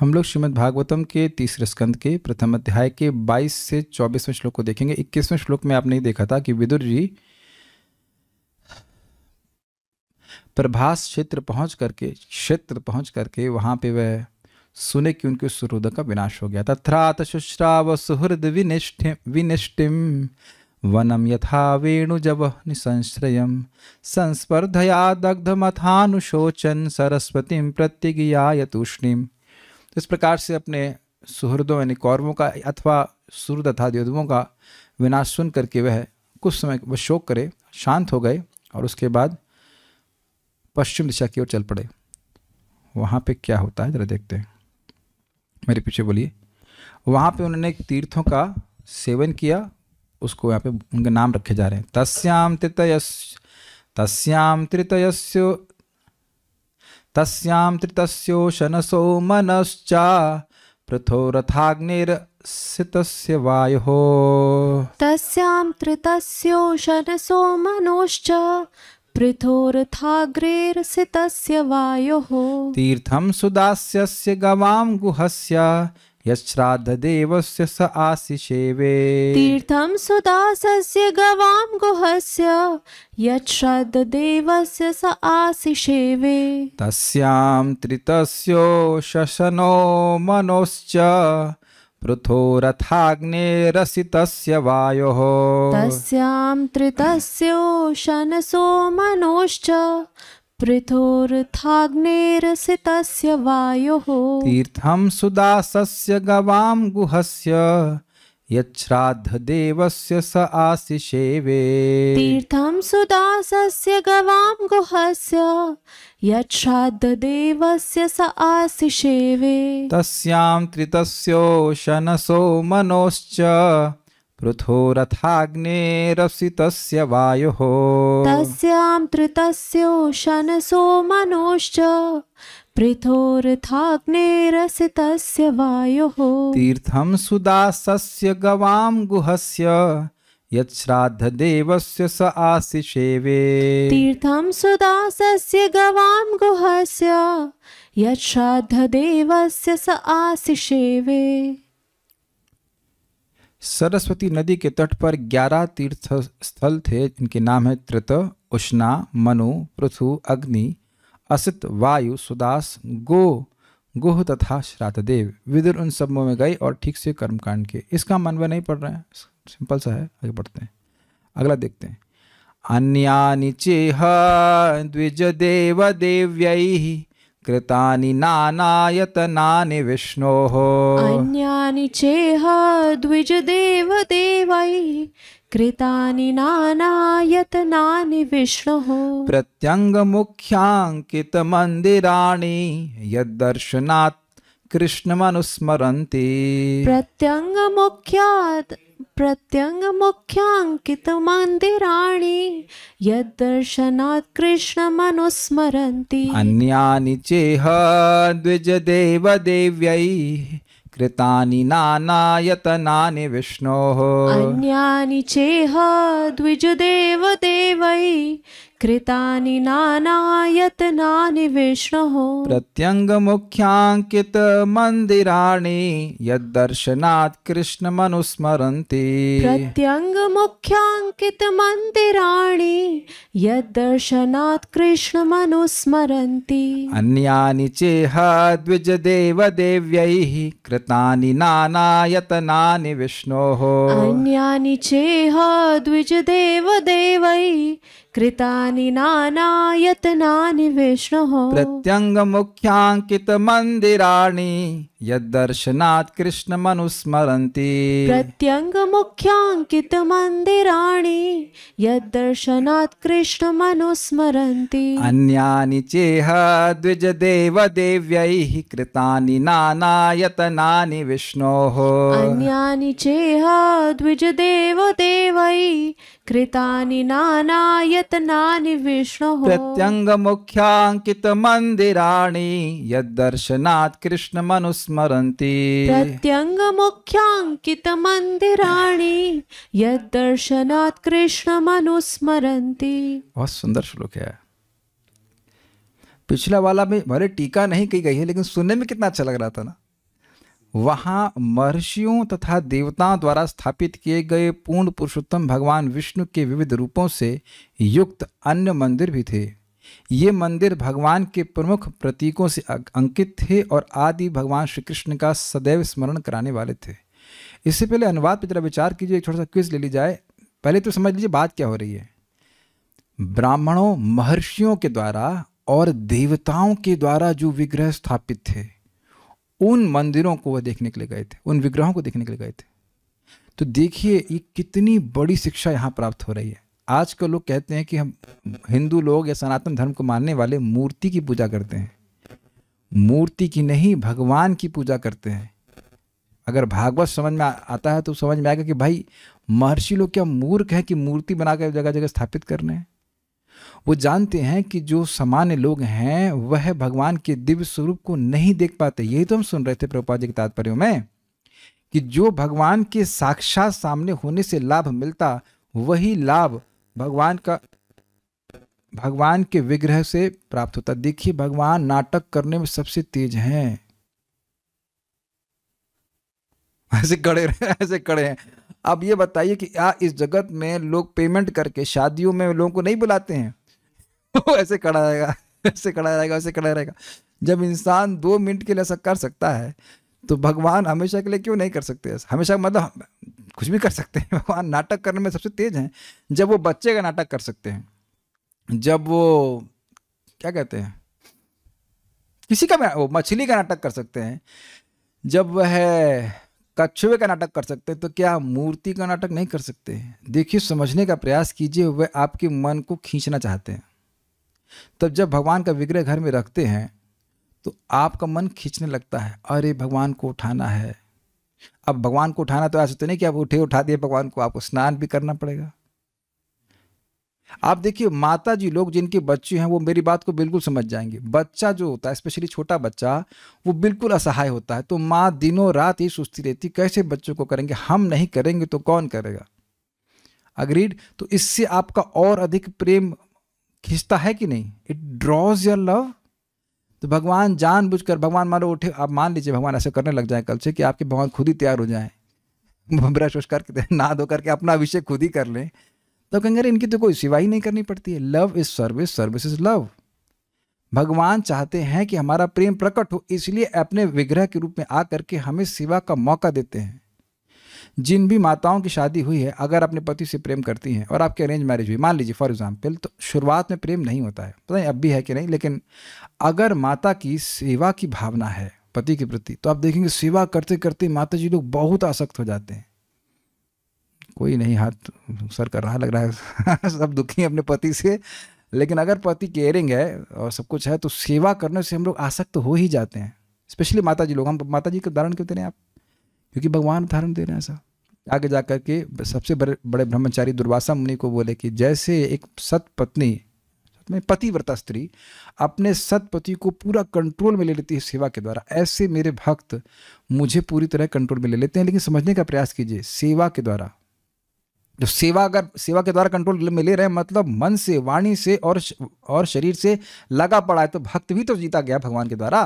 हम लोग श्रीमद भागवतम के तीसरे स्कंद के प्रथम अध्याय के 22 से 24वें श्लोक को देखेंगे 21वें श्लोक में आपने देखा था कि विदुर जी प्रभास क्षेत्र पहुंच करके क्षेत्र पहुंच करके वहां पे वह सुने कि उनके सूर्योदय का विनाश हो गया था शुश्राव सुहृद विनिष्ठ विनिष्टिम वनम यथा वेणु जब निसंश्रयम संस्पर्धया दग्धमथानुशोचन सरस्वती प्रतिज्ञा तूषणिम तो इस प्रकार से अपने सुहृदों यानी कौरवों का अथवा सूर्य तथा द्योधवों का विनाश सुन करके वह कुछ समय वह शोक करे शांत हो गए और उसके बाद पश्चिम दिशा की ओर चल पड़े वहाँ पे क्या होता है ज़रा देखते हैं मेरे पीछे बोलिए वहाँ पे उन्होंने तीर्थों का सेवन किया उसको यहाँ पे उनके नाम रखे जा रहे हैं तस्याम तृतयस तस्याम तृतयस्यो तस्यां त्रितस्योशनसो मनश्चा पृथो रथाग्निर्सितस्य वायोः तस्यां त्रितस्योशनसो मनोश्च पृथो रथाग्रेर्सितस्य वायोः तीर्थं सुदास्यस्य गवां गुहस्य यश्राद्धदेवस्य स आसिषेवे तीर्थं सुदासस्य गवां गुहस्य यच्छ्राद्धदेवस्य स आसिषेवे तस्यां त्रितस्यो शशनो मनोश्च पृथो रथाग्नेरसितस्य वायोः तस्यां त्रितस्यो शनसो मनोश्च पृथोर्थाग्नेरसितस्य वायोः तीर्थं सुदासस्य गवां गुहस्य यच्छ्राद्धदेवस्य स वे तीर्थं सुदास्य गवाम गुहस्य देवस्य स आसिषेवे तस्यां त्रितस्यो शनसो मनोश्च ऋथो वायु वायुः सो तृतस्योशनसो मनोश्च पृथोरथाग्नेरसितस्य वायुः तीर्थं सुदासस्य गवां गुहस्य यच्छ्राद्धदेवस्य स आसिषेवे तीर्थं सुदासस्य गवां गुहस्य यच्छ्राद्धदेवस्य स आसिषेवे सरस्वती नदी के तट पर ग्यारह तीर्थ स्थल थे जिनके नाम है त्रित उष्णा मनु पृथु अग्नि असित वायु सुदास गो गोह तथा श्रातदेव विदुर उन सब में गए और ठीक से कर्मकांड किए इसका मन वह नहीं पड़ रहे हैं सिंपल सा है आगे बढ़ते हैं अगला देखते हैं अन्य चेह द्विज देव देव्यैः कृतानि नानायतनानि विष्णोः अन्यानि चेह द्विजदेवदेवैः कृतानि नानायतनानि विष्णुः प्रत्यङ्गमुख्याङ्कितमन्दिराणि यद्दर्शनात् कृष्णमनुस्मरन्ति प्रत्यङ्गमुख्यात् प्रत्यंग मुख्यांकित मंदिराणी प्रत्यङ्गमुख्याङ्कितमन्दिराणि कृष्ण कृष्णमनुस्मरन्ति अन्यानि चेह द्विज द्विजदेवदेव्यैः कृतानि नानायतनानि विष्णोः अन्यानि चेह द्विजदेवदेवै कृतानि नानायतनानि विष्णुः प्रत्यङ्गमुख्याङ्कितमन्दिराणि यद्दर्शनात् कृष्णमनुस्मरन्ति प्रत्यङ्गमुख्याङ्कितमन्दिराणि यद्दर्शनात् कृष्णमनुस्मरन्ति अन्यानि चेह द्विजदेवदेव्यैः कृतानि नानायतनानि विष्णोः अन्यानि चेह द्विजदेवदेवैः कृतानि नानायतनानि विष्णुः प्रत्यङ्गमुख्याङ्कितमन्दिराणि यद्दर्शनात् कृष्णमनुस्मरन्ति प्रत्यङ्गमुख्याङ्कितमन्दिराणि यद्दर्शनात् कृष्णमनुस्मरन्ति अन्यानि चेह द्विजदेवदेव्यैः कृतानि नानायतनानि विष्णोः अन्यानि चेह द्विजदेवदेवै कृतानि नानायतनानि विष्णोः प्रत्यङ्गमुख्याङ्कितमन्दिराणि यद्दर्शनात् कृष्णमनुस्मरन्ति स्मरती प्रत्यंग मुख्यांकित स्मरन्ति प्रत्यङ्गमुख्याङ्कितमन्दिराणि कृष्ण मनुस्मरती बहुत सुंदर श्लोक है पिछला वाला में भले टीका नहीं की गई है लेकिन सुनने में कितना अच्छा लग रहा था ना वहाँ महर्षियों तथा देवताओं द्वारा स्थापित किए गए पूर्ण पुरुषोत्तम भगवान विष्णु के विविध रूपों से युक्त अन्य मंदिर भी थे ये मंदिर भगवान के प्रमुख प्रतीकों से अं-, अंकित थे और आदि भगवान श्री कृष्ण का सदैव स्मरण कराने वाले थे इससे पहले अनुवाद पर जरा विचार कीजिए एक छोटा सा क्विज ले ली जाए पहले तो समझ लीजिए बात क्या हो रही है ब्राह्मणों महर्षियों के द्वारा और देवताओं के द्वारा जो विग्रह स्थापित थे उन मंदिरों को वह देखने के लिए गए थे उन विग्रहों को देखने के लिए गए थे तो देखिए ये कितनी बड़ी शिक्षा यहाँ प्राप्त हो रही है आज कल लोग कहते हैं कि हम हिंदू लोग या सनातन धर्म को मानने वाले मूर्ति की पूजा करते हैं मूर्ति की नहीं भगवान की पूजा करते हैं अगर भागवत समझ में आता है तो समझ में आएगा कि भाई महर्षि लोग क्या मूर्ख हैं कि मूर्ति बनाकर जगह जगह स्थापित कर रहे हैं वो जानते हैं कि जो सामान्य लोग हैं वह भगवान के दिव्य स्वरूप को नहीं देख पाते यही तो हम सुन रहे थे प्रभुपा जी के तात्पर्य में कि जो भगवान के साक्षात सामने होने से लाभ मिलता वही लाभ भगवान का भगवान के विग्रह से प्राप्त होता देखिए भगवान नाटक करने में सबसे तेज हैं ऐसे कड़े ऐसे कड़े हैं अब ये बताइए कि आ, इस जगत में लोग पेमेंट करके शादियों में लोगों को नहीं बुलाते हैं ऐसे खड़ा रहेगा ऐसे खड़ा रहेगा ऐसे खड़ा रहेगा जब इंसान दो मिनट के लिए ऐसा कर सकता है तो भगवान हमेशा के लिए क्यों नहीं कर सकते हमेशा मतलब कुछ भी कर सकते हैं भगवान नाटक करने में सबसे तेज हैं जब वो बच्चे का नाटक कर सकते हैं जब वो क्या कहते हैं किसी का वो मछली का नाटक कर सकते हैं जब वह कछुए का नाटक कर सकते हैं तो क्या मूर्ति का नाटक नहीं कर सकते देखिए समझने का प्रयास कीजिए वह आपके मन को खींचना चाहते हैं तब जब भगवान का विग्रह घर में रखते हैं तो आपका मन खींचने लगता है अरे भगवान को उठाना है अब भगवान को उठाना तो ऐसा तो नहीं कि आप उठे उठा दिए भगवान को आपको स्नान भी करना पड़ेगा आप देखिए माता जी लोग जिनके बच्चे हैं वो मेरी बात को बिल्कुल समझ जाएंगे बच्चा जो होता है स्पेशली छोटा बच्चा वो बिल्कुल असहाय होता है तो माँ दिनों रात ही सुस्ती रहती कैसे बच्चों को करेंगे हम नहीं करेंगे तो कौन करेगा अग्रीड तो इससे आपका और अधिक प्रेम खींचता है कि नहीं इट ड्रॉज योर लव तो भगवान जानबूझकर भगवान मानो उठे आप मान लीजिए भगवान ऐसे करने लग जाए कल से कि आपके भगवान खुद ही तैयार हो जाए ब्रश वश करके नहा धो करके अपना अभिषेक खुद ही कर लें तो कहेंगे अरे इनकी तो कोई सिवाई नहीं करनी पड़ती है love is service service is love भगवान चाहते हैं कि हमारा प्रेम प्रकट हो इसलिए अपने विग्रह के रूप में आकर के हमें सेवा का मौका देते हैं जिन भी माताओं की शादी हुई है अगर अपने पति से प्रेम करती हैं और आपकी अरेंज मैरिज हुई मान लीजिए फॉर एग्जाम्पल तो शुरुआत में प्रेम नहीं होता है पता नहीं अब भी है कि नहीं लेकिन अगर माता की सेवा की भावना है पति के प्रति तो आप देखेंगे सेवा करते करते माता जी लोग बहुत आसक्त हो जाते हैं कोई नहीं हाथ सर कर रहा लग रहा है सब दुखी अपने पति से लेकिन अगर पति केयरिंग है और सब कुछ है तो सेवा करने से हम लोग आसक्त हो ही जाते हैं स्पेशली माता जी लोग हम माता जी के उदाहरण क्यों दे रहे हैं आप क्योंकि भगवान उदाहरण दे रहे हैं ऐसा आगे जा कर के सबसे बड़े बड़े ब्रह्मचारी दुर्वासा मुनि को बोले कि जैसे एक सतपत्नी पत्नी में पतिव्रता स्त्री अपने सतपति को पूरा कंट्रोल में ले लेती है सेवा के द्वारा ऐसे मेरे भक्त मुझे पूरी तरह कंट्रोल में ले लेते हैं लेकिन समझने का प्रयास कीजिए सेवा के द्वारा जो सेवा अगर सेवा के द्वारा कंट्रोल में ले रहे हैं मतलब मन से वाणी से और और शरीर से लगा पड़ा है तो भक्त भी तो जीता गया भगवान के द्वारा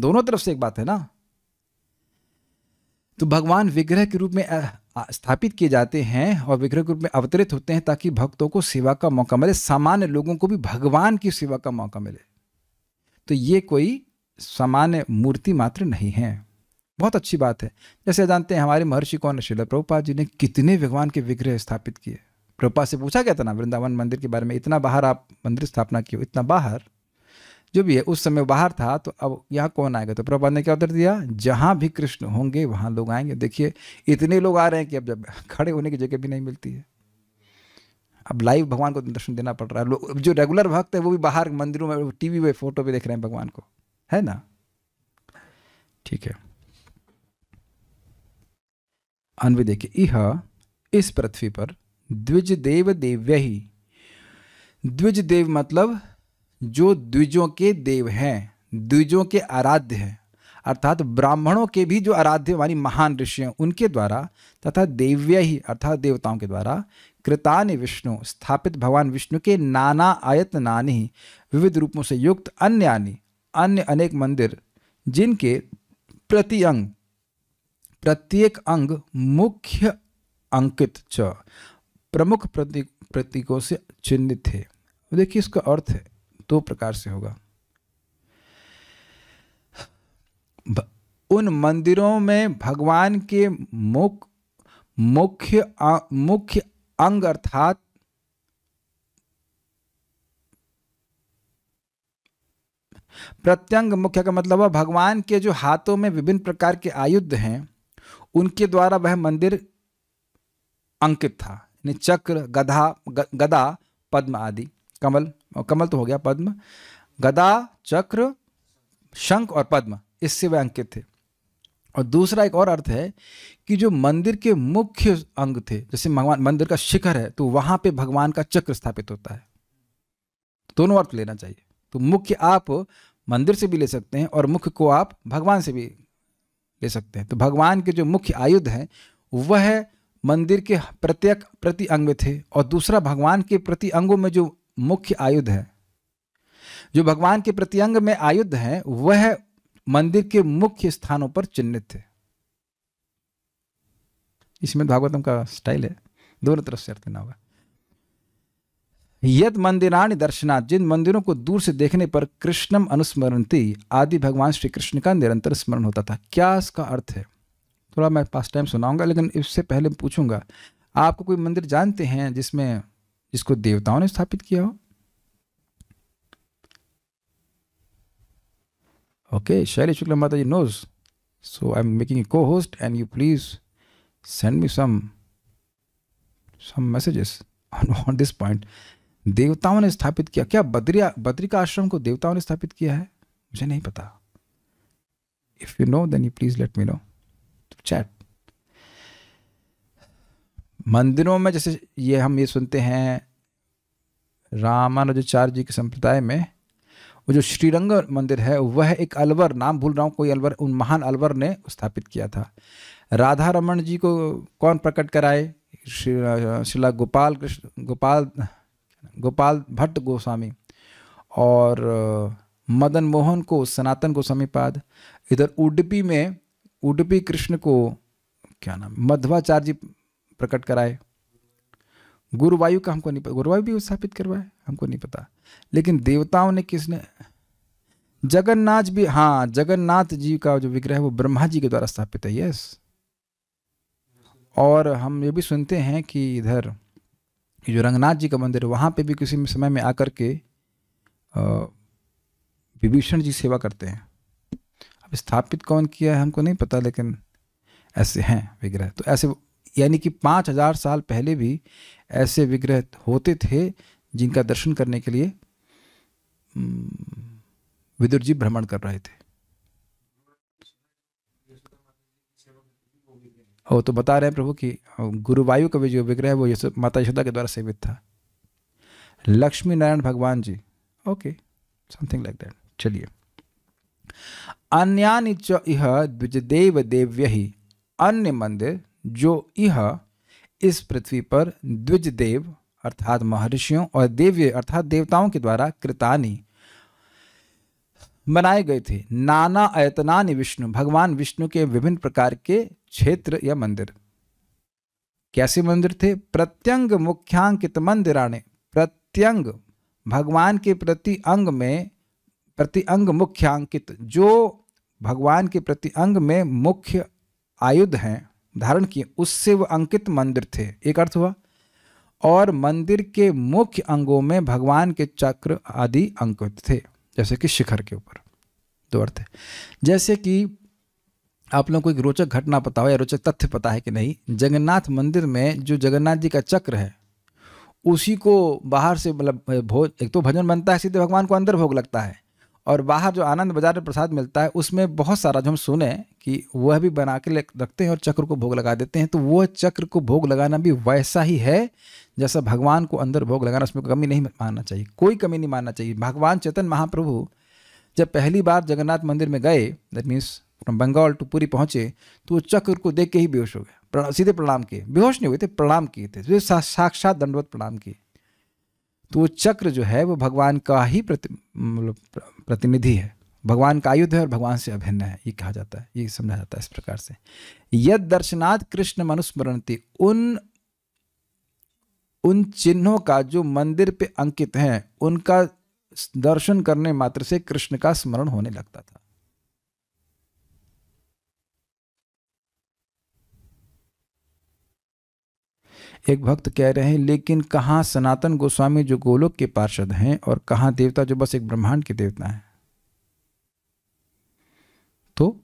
दोनों तरफ से एक बात है ना तो भगवान विग्रह के रूप में स्थापित किए जाते हैं और विग्रह के रूप में अवतरित होते हैं ताकि भक्तों को सेवा का मौका मिले सामान्य लोगों को भी भगवान की सेवा का मौका मिले तो ये कोई सामान्य मूर्ति मात्र नहीं है बहुत अच्छी बात है जैसे जानते हैं हमारे महर्षि कौन शिला प्रभुपा जी ने कितने भगवान के विग्रह स्थापित किए प्रभुपा से पूछा गया था ना वृंदावन मंदिर के बारे में इतना बाहर आप मंदिर स्थापना किए इतना बाहर जो भी है उस समय बाहर था तो अब यहाँ कौन आएगा तो प्रभा ने क्या उत्तर दिया जहाँ भी कृष्ण होंगे वहाँ लोग आएंगे देखिए इतने लोग आ रहे हैं कि अब जब खड़े होने की जगह भी नहीं मिलती है अब लाइव भगवान को दर्शन देना पड़ रहा है लोग जो रेगुलर भक्त है वो भी बाहर मंदिरों में टीवी में फोटो भी देख रहे हैं भगवान को है ना ठीक है अनवि देखिए यह इस पृथ्वी पर द्विज देव देव्य ही द्विज देव मतलब जो द्विजों के देव हैं द्विजों के आराध्य हैं अर्थात ब्राह्मणों के भी जो आराध्य वाली महान ऋषि हैं उनके द्वारा तथा देव्य ही अर्थात देवताओं के द्वारा कृतान विष्णु स्थापित भगवान विष्णु के नाना आयत नानी विविध रूपों से युक्त अन्य अन्य अनेक मंदिर जिनके प्रति अंग प्रत्येक अंग मुख्य अंकित च प्रमुख प्रतीक प्रतीकों से चिन्हित थे देखिए इसका अर्थ है दो प्रकार से होगा उन मंदिरों में भगवान के मुख मुख्य मुख्य अंग अर्थात प्रत्यंग मुख्य का मतलब है भगवान के जो हाथों में विभिन्न प्रकार के आयुध हैं उनके द्वारा वह मंदिर अंकित था चक्र गधा गदा पद्म आदि कमल कमल तो हो गया पद्म गदा चक्र शंख और पद्म इससे वे अंकित थे और दूसरा एक और अर्थ है कि जो मंदिर के मुख्य अंग थे जैसे भगवान मंदिर का शिखर है तो वहां पे भगवान का चक्र स्थापित होता है दोनों अर्थ लेना चाहिए तो मुख्य आप मंदिर से भी ले सकते हैं और मुख्य को आप भगवान से भी ले सकते हैं तो भगवान के जो मुख्य आयुध हैं वह मंदिर के प्रत्येक प्रति अंग में थे और दूसरा भगवान के प्रति अंगों में जो मुख्य आयुध है जो भगवान के प्रत्यंग में आयुध हैं वह मंदिर के मुख्य स्थानों पर चिन्हित थे इसमें भागवतम का स्टाइल है दोनों तरफ से अर्थ लेना होगा यद मंदिराणि दर्शनाथ जिन मंदिरों को दूर से देखने पर कृष्णम अनुस्मरणती आदि भगवान श्री कृष्ण का निरंतर स्मरण होता था क्या इसका अर्थ है थोड़ा मैं पास टाइम सुनाऊंगा लेकिन इससे पहले पूछूंगा आपको कोई मंदिर जानते हैं जिसमें जिसको देवताओं ने स्थापित किया हो ओके शैली शुक्ला माता ji knows so I am making cohost and you please send me some some messages on this point देवताओं ने स्थापित किया क्या बद्रिया बद्री का आश्रम को देवताओं ने स्थापित किया है मुझे नहीं पता if you know then you please let me know chat मंदिरों में जैसे ये हम ये सुनते हैं रामानुजाचार्य जी के संप्रदाय में वो जो श्रीरंग मंदिर है वह एक अलवर नाम भूल रहा हूँ कोई अलवर उन महान अलवर ने स्थापित किया था राधा रमन जी को कौन प्रकट कराए श्री शिला गोपाल कृष्ण गोपाल गोपाल भट्ट गोस्वामी और मदन मोहन को सनातन गोस्वामी पाद इधर उडपी में उडपी कृष्ण को क्या नाम मध्वाचार्य जी प्रकट कराए गुरुवायु का हमको नहीं पता गुरुवायु भी उत्साहित करवाए हमको नहीं पता लेकिन देवताओं ने किसने जगन्नाथ भी हाँ जगन्नाथ जी का जो विग्रह है वो ब्रह्मा जी के द्वारा स्थापित है यस और हम ये भी सुनते हैं कि इधर जो रंगनाथ जी का मंदिर वहाँ पे भी किसी समय में आकर के विभीषण जी सेवा करते हैं अब स्थापित कौन किया है हमको नहीं पता लेकिन ऐसे हैं विग्रह तो ऐसे यानी कि पाँच हजार साल पहले भी ऐसे विग्रह होते थे जिनका दर्शन करने के लिए विदुर जी भ्रमण कर रहे थे और तो बता रहे हैं प्रभु कि गुरुवायु का भी जो विग्रह है वो यशो, माता यशोदा के द्वारा सेवित था लक्ष्मी नारायण भगवान ji okay something like that चलिए अन्यानि च इह द्विजदेव देव्य ही अन्य मंदिर जो यह इस पृथ्वी पर द्विज देव अर्थात महर्षियों और देव्य अर्थात देवताओं के द्वारा कृतानी बनाए गए थे नाना आयतनानि विष्णु भगवान विष्णु के विभिन्न प्रकार के क्षेत्र या मंदिर कैसे मंदिर थे प्रत्यंग मुख्यांकित मंदिराणे प्रत्यंग भगवान के प्रति अंग में प्रति अंग मुख्यांकित जो भगवान के प्रति अंग में मुख्य आयुध हैं धारण किए उससे वह अंकित मंदिर थे एक अर्थ हुआ और मंदिर के मुख्य अंगों में भगवान के चक्र आदि अंकित थे जैसे कि शिखर के ऊपर दो अर्थ है जैसे कि आप लोगों को एक रोचक घटना पता हो या रोचक तथ्य पता है कि नहीं जगन्नाथ मंदिर में जो जगन्नाथ जी का चक्र है उसी को बाहर से मतलब भोज एक तो भजन बनता है सीधे भगवान को अंदर भोग लगता है और बाहर जो आनंद बाजार में प्रसाद मिलता है उसमें बहुत सारा जो हम सुने कि वह भी बना के रखते हैं और चक्र को भोग लगा देते हैं तो वह चक्र को भोग लगाना भी वैसा ही है जैसा भगवान को अंदर भोग लगाना उसमें कमी नहीं मानना चाहिए कोई कमी नहीं मानना चाहिए भगवान चेतन महाप्रभु जब पहली बार जगन्नाथ मंदिर में गए that means from Bengal to Puri पहुँचे तो वो चक्र को देख के ही बेहोश हो गया सीधे प्रणाम किए बेहोश नहीं हुए थे प्रणाम किए थे साक्षात दंडवत प्रणाम किए तो वो चक्र जो है वो भगवान का ही प्रति मतलब प्रतिनिधि है भगवान का आयुध है और भगवान से अभिन्न है ये कहा जाता है ये समझा जाता है इस प्रकार से यद दर्शनाथ कृष्ण मनुस्मरण उन उन चिन्हों का जो मंदिर पे अंकित हैं उनका दर्शन करने मात्र से कृष्ण का स्मरण होने लगता था एक भक्त कह रहे हैं लेकिन कहाँ सनातन गोस्वामी जो गोलोक के पार्षद हैं और कहाँ देवता जो बस एक ब्रह्मांड के देवता हैं तो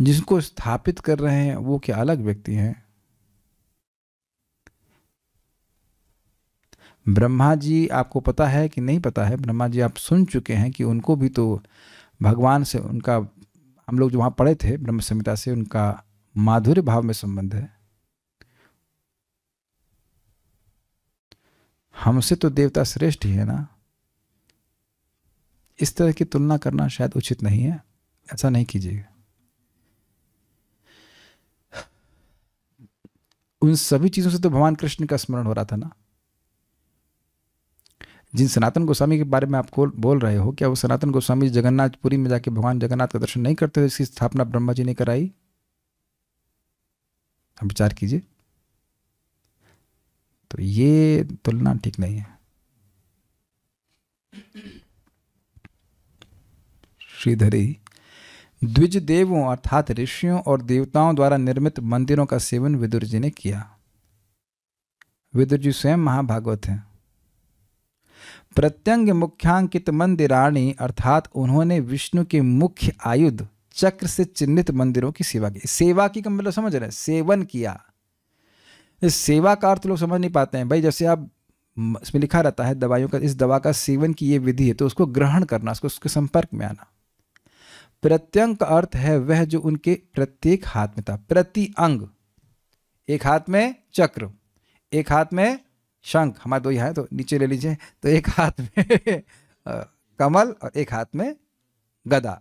जिसको स्थापित कर रहे हैं वो क्या अलग व्यक्ति हैं ब्रह्मा जी आपको पता है कि नहीं पता है ब्रह्मा जी आप सुन चुके हैं कि उनको भी तो भगवान से उनका हम लोग जो वहाँ पढ़े थे ब्रह्म संहिता से उनका माधुर्य भाव में संबंध है हमसे तो देवता श्रेष्ठ ही है ना इस तरह की तुलना करना शायद उचित नहीं है ऐसा नहीं कीजिएगा उन सभी चीजों से तो भगवान कृष्ण का स्मरण हो रहा था ना जिन सनातन गोस्वामी के बारे में आप बोल रहे हो क्या वो सनातन गोस्वामी जगन्नाथपुरी में जाके भगवान जगन्नाथ का दर्शन नहीं करते थे इसकी स्थापना ब्रह्मा जी ने कराई हम विचार कीजिए तो ये तुलना ठीक नहीं है श्रीधरी द्विज देवों अर्थात ऋषियों और देवताओं द्वारा निर्मित मंदिरों का सेवन विदुर जी ने किया विदुर जी स्वयं महाभागवत हैं प्रत्यंग मुख्यांकित मंदिराणी अर्थात उन्होंने विष्णु के मुख्य आयुध चक्र से चिन्हित मंदिरों की सेवा की सेवा की मतलब समझ रहे सेवन किया इस सेवा का अर्थ लोग समझ नहीं पाते हैं भाई जैसे आप इसमें लिखा रहता है दवाइयों का इस दवा का सेवन की ये विधि है तो उसको ग्रहण करना उसको उसके संपर्क में आना प्रत्यंग का अर्थ है वह जो उनके प्रत्येक हाथ में था प्रति अंग एक हाथ में चक्र एक हाथ में शंख हमारे दो यहाँ है तो नीचे ले लीजिए तो एक हाथ में कमल और एक हाथ में गदा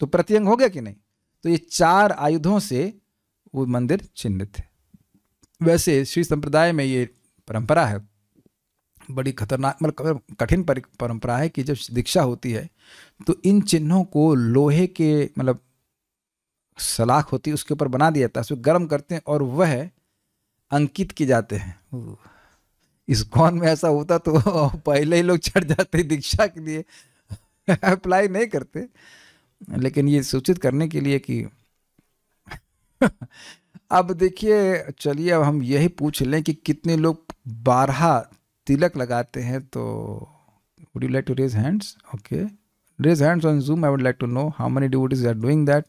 तो प्रत्यंग हो गया कि नहीं तो ये चार आयुधों से वो मंदिर चिन्हित है वैसे श्री संप्रदाय में ये परंपरा है बड़ी खतरनाक मतलब कठिन परंपरा है कि जब दीक्षा होती है तो इन चिन्हों को लोहे के मतलब सलाख होती है उसके ऊपर बना दिया जाता है उसको गर्म करते हैं और वह अंकित किए जाते हैं इस कौन में ऐसा होता तो पहले ही लोग चढ़ जाते दीक्षा के लिए अप्लाई नहीं करते लेकिन ये सूचित करने के लिए कि अब देखिए चलिए अब हम यही पूछ लें कि कितने लोग बारह तिलक लगाते हैं तो would you like to raise hands okay raise hands on Zoom I would like to know how many do are doing that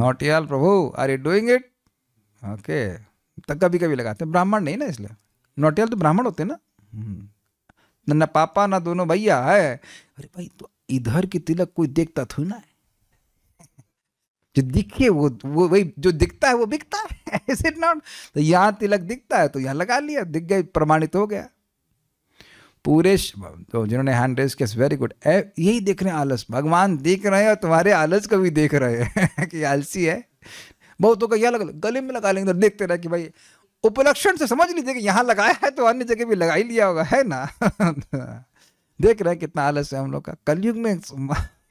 not यार प्रभु are you doing it okay तब कभी कभी लगाते हैं ब्राह्मण नहीं ना इसलिए नोटियल तो ब्राह्मण होते ना हम्म। ना पापा ना दोनों भैया है अरे भाई तो इधर की तिलक कोई देखता थोड़ी ना है जो दिखे वो वो वही जो दिखता है वो बिकता है नॉट तो यहाँ तिलक दिखता है तो यहाँ लगा लिया दिख गए प्रमाणित हो गया पूरे तो जिन्होंने हैंड रेस किया वेरी गुड यही देख रहे हैं आलस भगवान देख रहे हैं और तुम्हारे आलस को भी देख रहे हैं कि आलसी है बहुतों का यह लगा गले में लगा लेंगे तो देखते रहे कि भाई उपलक्षण से समझ लीजिए कि यहाँ लगाया है तो अन्य जगह भी लगा ही लिया होगा है ना देख रहे हैं कितना आलस है हम लोग का कलयुग में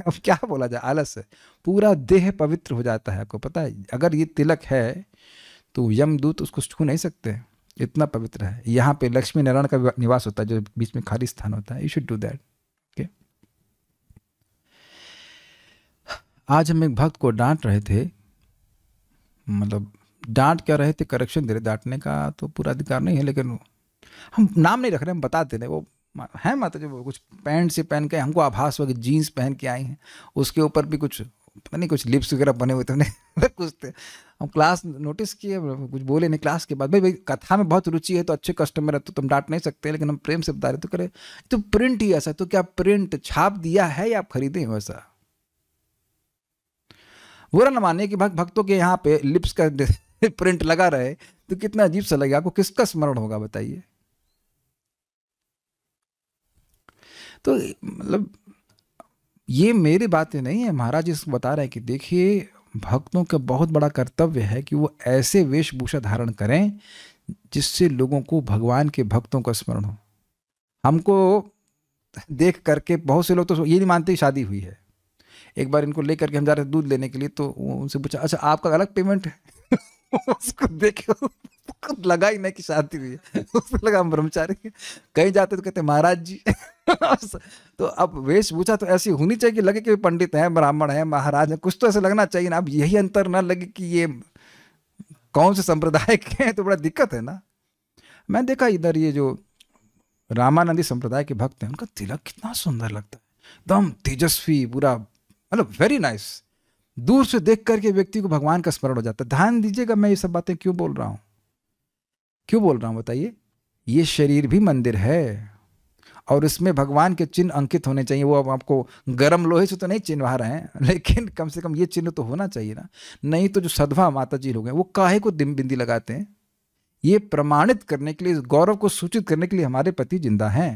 अब क्या बोला जाए आलस है पूरा देह पवित्र हो जाता है आपको पता है अगर ये तिलक है तो यमदूत उसको छू नहीं सकते इतना पवित्र है यहाँ पे लक्ष्मी नारायण का निवास होता है जो बीच में खाली स्थान होता है you should do that okay आज हम एक भक्त को डांट रहे थे मतलब डांट क्या रहे थे करेक्शन दे रहे डांटने का तो पूरा अधिकार नहीं है लेकिन हम नाम नहीं रख रहे हम बताते नहीं वो है माता जी कुछ पैंट से पहन के हमको आभास हुआ कि जीन्स पहन के आई हैं उसके ऊपर भी कुछ पता नहीं कुछ लिप्स वगैरह बने हुए थे मतलब कुछ थे हम क्लास नोटिस किए कुछ बोले नहीं क्लास के बाद भाई भाई कथा में बहुत रुचि है तो अच्छे कस्टमर है तो तुम डांट नहीं सकते लेकिन हम प्रेम से बता रहे तो करे तो प्रिंट ही ऐसा तो क्या प्रिंट छाप दिया है या आप खरीदे वैसा ऐसा बुरा ना मानिए कि भक्त भक्तों के यहाँ पे लिप्स का प्रिंट लगा रहे तो कितना अजीब सा लगेगा आपको किसका स्मरण होगा बताइए तो मतलब ये मेरी बातें नहीं है महाराज इस बता रहे हैं कि देखिए भक्तों का बहुत बड़ा कर्तव्य है कि वो ऐसे वेशभूषा धारण करें जिससे लोगों को भगवान के भक्तों का स्मरण हो हमको देख करके बहुत से लोग तो ये नहीं मानते शादी हुई है एक बार इनको लेकर के हम जा रहे थे दूध लेने के लिए तो उनसे पूछा अच्छा आपका अलग पेमेंट है उसको देखो लगा ही नहीं कि शादी हुई उसमें लगा हम ब्रह्मचारी कहीं जाते तो कहते महाराज जी तो अब वेशभूषा तो ऐसी होनी चाहिए कि लगे कि पंडित हैं ब्राह्मण हैं महाराज हैं कुछ तो ऐसे लगना चाहिए ना अब यही अंतर ना लगे कि ये कौन से संप्रदाय के हैं तो बड़ा दिक्कत है ना मैं देखा इधर ये जो रामानंदी संप्रदाय के भक्त हैं उनका तिलक कितना सुंदर लगता है एकदम तेजस्वी पूरा मतलब वेरी नाइस दूर से देख करके व्यक्ति को भगवान का स्मरण हो जाता है ध्यान दीजिएगा मैं ये सब बातें क्यों बोल रहा हूँ क्यों बोल रहा हूँ बताइए ये शरीर भी मंदिर है और इसमें भगवान के चिन्ह अंकित होने चाहिए वो अब आपको गर्म लोहे से तो नहीं चिन्हवा रहे हैं लेकिन कम से कम ये चिन्ह तो होना चाहिए ना नहीं तो जो सदभा माता जी लोग हैं वो काहे को दिम बिंदी लगाते हैं ये प्रमाणित करने के लिए इस गौरव को सूचित करने के लिए हमारे पति जिंदा हैं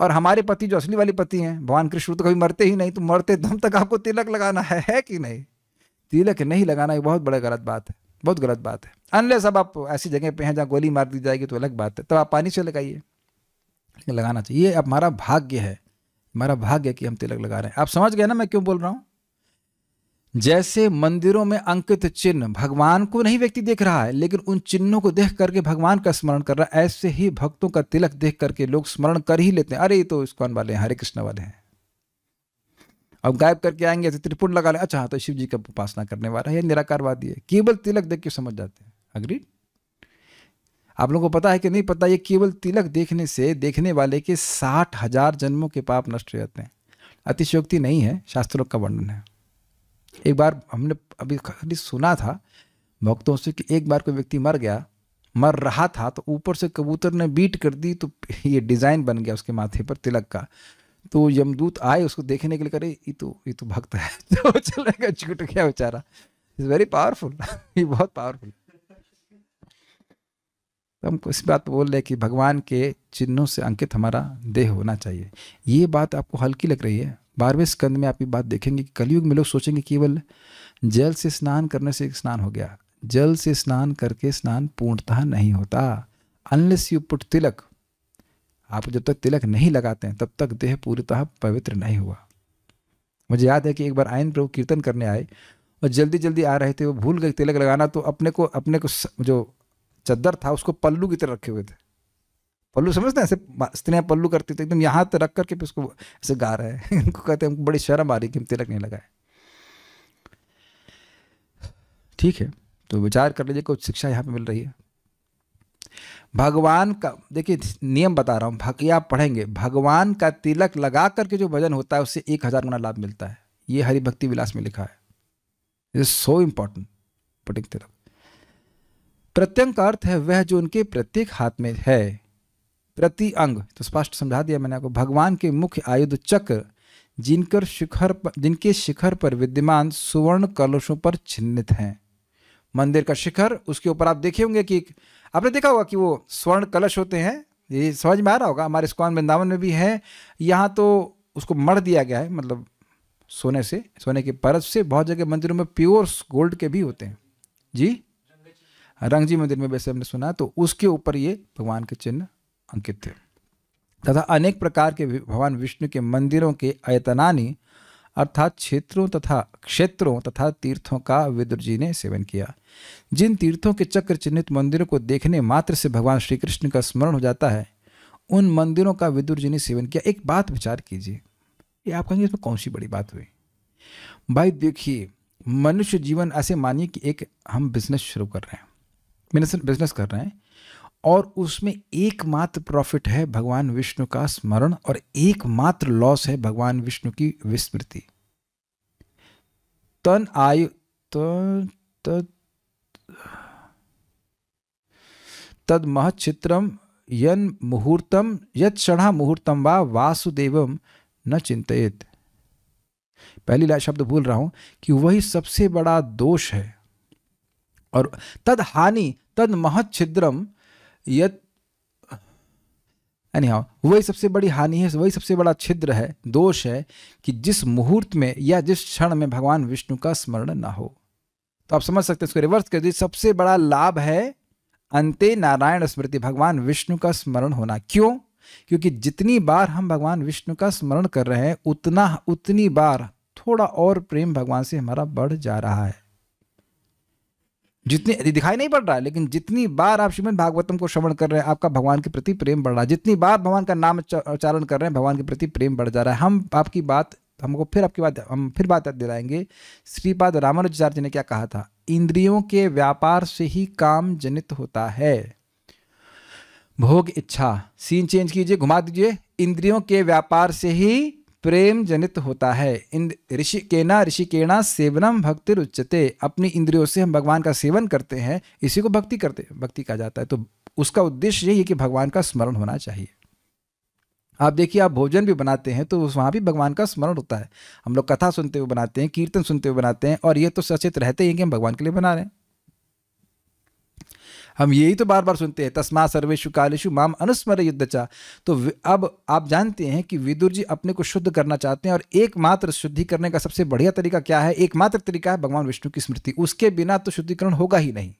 और हमारे पति जो असली वाले पति हैं भगवान कृष्ण तो कभी मरते ही नहीं तो मरते दम तक आपको तिलक लगाना है, है कि नहीं तिलक नहीं लगाना ये बहुत बड़ा गलत बात है बहुत गलत बात है अनलेस अब आप ऐसी जगह पे हैं जहाँ गोली मार दी जाएगी तो अलग बात है तब तो आप पानी से लगाइए लगाना चाहिए ये हमारा भाग्य है हमारा भाग्य कि हम तिलक लगा रहे हैं आप समझ गए ना मैं क्यों बोल रहा हूँ जैसे मंदिरों में अंकित चिन्ह भगवान को नहीं व्यक्ति देख रहा है लेकिन उन चिन्हों को देख करके भगवान का स्मरण कर रहा है ऐसे ही भक्तों का तिलक देख करके लोग स्मरण कर ही लेते हैं अरे ये तो इस्कॉन वाले हैं हरे कृष्ण वाले हैं अब गायब करके आएंगे तो त्रिपुण लगा ले अच्छा हाँ तो शिव जी का उपासना करने वाला है निराकारवादी है केवल तिलक देख के समझ जाते हैं अग्रीड आप लोगों को पता है कि नहीं पता ये केवल तिलक देखने से देखने वाले के साठ हजार जन्मों के पाप नष्ट हो जाते हैं अतिशयोक्ति नहीं है शास्त्रों का वर्णन है एक बार हमने अभी खाली सुना था भक्तों से कि एक बार कोई व्यक्ति मर गया मर रहा था तो ऊपर से कबूतर ने बीट कर दी तो ये डिज़ाइन बन गया उसके माथे पर तिलक का तो यमदूत आए उसको देखने के लिए करे ये तो ये तो भक्त है तो चलेगा छूट गया बेचारा इज़ वेरी पावरफुल ये बहुत पावरफुल तो हम इस बात बोल रहे कि भगवान के चिन्हों से अंकित हमारा देह होना चाहिए ये बात आपको हल्की लग रही है बारहवें स्कंद में आप ये बात देखेंगे कि कलयुग में लोग सोचेंगे केवल जल से स्नान करने से स्नान हो गया जल से स्नान करके स्नान पूर्णतः नहीं होता अनलेस यू पुट तिलक आप जब तक तिलक नहीं लगाते हैं तब तक देह पूर्णतः पवित्र नहीं हुआ मुझे याद है कि एक बार आयन प्रभु कीर्तन करने आए और जल्दी जल्दी आ रहे थे वो भूल गए तिलक लगाना तो अपने को अपने को जो चद्दर था उसको पल्लू की तरह रखे हुए थे पल्लू समझते हैं ऐसे स्त्रियाँ पल्लू करती थी एकदम यहाँ तक रख करके फिर उसको ऐसे गा रहे हैं इनको कहते हैं बड़ी शर्म आ रही कि हम तिलक नहीं लगाए ठीक है तो विचार कर लीजिए कुछ शिक्षा यहाँ पे मिल रही है भगवान का देखिए नियम बता रहा हूँ भकिया पढ़ेंगे भगवान का तिलक लगा करके जो भजन होता है उससे एक हज़ार गुना लाभ मिलता है ये हरिभक्ति विलास में लिखा है इज सो इम्पॉर्टेंट पटिक तिलक प्रत्यंग का अर्थ है वह जो उनके प्रत्येक हाथ में है प्रति अंग तो स्पष्ट समझा दिया मैंने आपको भगवान के मुख्य आयुध चक्र जिनकर शिखर पर जिनके शिखर पर विद्यमान सुवर्ण कलशों पर चिन्हित हैं मंदिर का शिखर उसके ऊपर आप देखे होंगे कि आपने देखा होगा कि वो स्वर्ण कलश होते हैं ये समझ में आ रहा होगा हमारे स्कॉन वृंदावन में भी है यहाँ तो उसको मर दिया गया है मतलब सोने से सोने के परत से बहुत जगह मंदिरों में प्योर गोल्ड के भी होते हैं जी रंगजी मंदिर में वैसे हमने सुना तो उसके ऊपर ये भगवान के चिन्ह अंकित थे तथा अनेक प्रकार के भगवान विष्णु के मंदिरों के आयतनानी अर्थात क्षेत्रों तथा क्षेत्रों तथा तीर्थों का विदुर जी ने सेवन किया जिन तीर्थों के चक्र चिन्हित मंदिरों को देखने मात्र से भगवान श्री कृष्ण का स्मरण हो जाता है उन मंदिरों का विदुर जी ने सेवन किया एक बात विचार कीजिए ये आप कहेंगे इसमें कौन सी बड़ी बात हुई भाई देखिए मनुष्य जीवन ऐसे मानिए कि एक हम बिजनेस शुरू कर रहे हैं बिजनेस कर रहे हैं और उसमें एकमात्र प्रॉफिट है भगवान विष्णु का स्मरण और एकमात्र लॉस है भगवान विष्णु की विस्मृति तन आयु तद महचित्रम यन मुहूर्तम यद क्षणा मुहूर्तम वा वासुदेवम न चिंतित पहली शब्द भूल रहा हूं कि वही सबसे बड़ा दोष है और तद हानि तद महत छिद्रम यत एनी वही सबसे बड़ी हानि है वही सबसे बड़ा छिद्र है दोष है कि जिस मुहूर्त में या जिस क्षण में भगवान विष्णु का स्मरण ना हो तो आप समझ सकते हैं इसको रिवर्स कर दीजिए सबसे बड़ा लाभ है अंते नारायण स्मृति भगवान विष्णु का स्मरण होना क्यों क्योंकि जितनी बार हम भगवान विष्णु का स्मरण कर रहे हैं उतना उतनी बार थोड़ा और प्रेम भगवान से हमारा बढ़ जा रहा है जितनी दिखाई नहीं पड़ रहा है लेकिन जितनी बार आप श्रीमद भागवतम को श्रवण कर रहे हैं आपका भगवान के प्रति प्रेम बढ़ रहा है जितनी बार भगवान का नाम उच्चारण कर रहे हैं भगवान के प्रति प्रेम बढ़ जा रहा है हम आपकी बात हमको फिर आपकी बात हम फिर बात दिलाएंगे श्रीपाद रामानुजाचार्य जी ने क्या कहा था इंद्रियों के व्यापार से ही काम जनित होता है भोग इच्छा सीन चेंज कीजिए घुमा दीजिए इंद्रियों के व्यापार से ही प्रेम जनित होता है इन ऋषि केना ऋषि केना सेवनम भक्ति रुचते अपनी इंद्रियों से हम भगवान का सेवन करते हैं इसी को भक्ति करते भक्ति कहा जाता है तो उसका उद्देश्य यही है कि भगवान का स्मरण होना चाहिए आप देखिए आप भोजन भी बनाते हैं तो वहाँ भी भगवान का स्मरण होता है हम लोग कथा सुनते हुए बनाते हैं कीर्तन सुनते हुए बनाते हैं और ये तो सचेत रहते हैं कि हम भगवान के लिए बना रहे हैं हम यही तो बार बार सुनते हैं तस्मा सर्वेशु कालेशु माम अनुस्मर युद्धचा तो अब आप जानते हैं कि विदुर जी अपने को शुद्ध करना चाहते हैं और एकमात्र शुद्धि करने का सबसे बढ़िया तरीका क्या है एकमात्र तरीका है भगवान विष्णु की स्मृति उसके बिना तो शुद्धिकरण होगा ही नहीं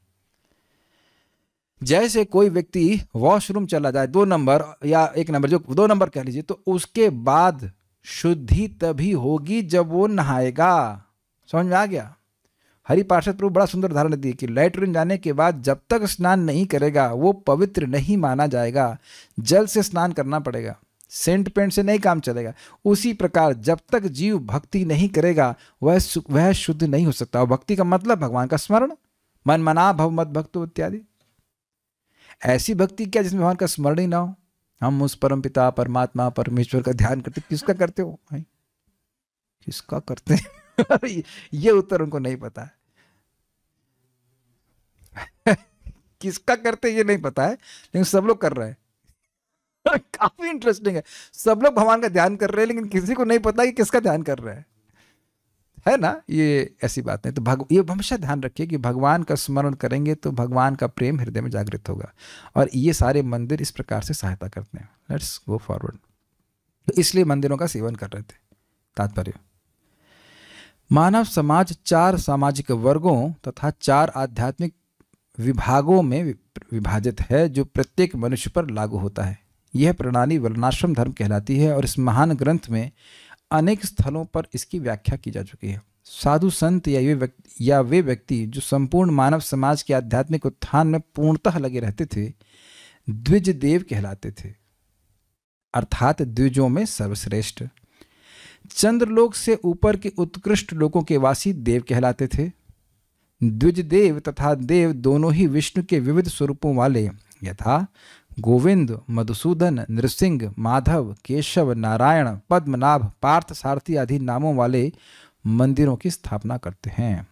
जैसे कोई व्यक्ति वॉशरूम चला जाए दो नंबर या एक नंबर जो दो नंबर कह लीजिए तो उसके बाद शुद्धि तभी होगी जब वो नहाएगा समझ में आ गया हरि पार्षद प्रभु बड़ा सुंदर उदाहरण दिए कि रूम जाने के बाद जब तक स्नान नहीं करेगा वो पवित्र नहीं माना जाएगा जल से स्नान करना पड़ेगा सेंट पेंट से नहीं काम चलेगा उसी प्रकार जब तक जीव भक्ति नहीं करेगा वह वह शुद्ध नहीं हो सकता और भक्ति का मतलब भगवान का स्मरण मन मना भव मत भक्त इत्यादि ऐसी भक्ति क्या जिसमें भगवान का स्मरण ही ना हो हम उस परम पिता परमात्मा परमेश्वर का ध्यान करते किसका करते हो किसका करते हैं ये उत्तर उनको नहीं पता है किसका करते ये नहीं पता है लेकिन सब लोग कर रहे हैं काफी इंटरेस्टिंग है सब लोग भगवान का ध्यान कर रहे हैं लेकिन किसी को नहीं पता कि किसका ध्यान कर रहे हैं है ना ये ऐसी बात नहीं तो भग ये हमेशा ध्यान रखिए कि भगवान का स्मरण करेंगे तो भगवान का प्रेम हृदय में जागृत होगा और ये सारे मंदिर इस प्रकार से सहायता करते हैं लेट्स गो फॉरवर्ड तो इसलिए मंदिरों का सेवन कर रहे थे तात्पर्य मानव समाज चार सामाजिक वर्गों तथा चार आध्यात्मिक विभागों में विभाजित है जो प्रत्येक मनुष्य पर लागू होता है यह प्रणाली वर्णाश्रम धर्म कहलाती है और इस महान ग्रंथ में अनेक स्थलों पर इसकी व्याख्या की जा चुकी है साधु संत या वे या वे व्यक्ति जो संपूर्ण मानव समाज के आध्यात्मिक उत्थान में पूर्णतः लगे रहते थे द्विज देव कहलाते थे अर्थात द्विजों में सर्वश्रेष्ठ चंद्रलोक से ऊपर के उत्कृष्ट लोकों के वासी देव कहलाते थे द्विज देव तथा देव दोनों ही विष्णु के विविध स्वरूपों वाले यथा गोविंद मधुसूदन नृसिंह माधव केशव नारायण पद्मनाभ पार्थ सारथी आदि नामों वाले मंदिरों की स्थापना करते हैं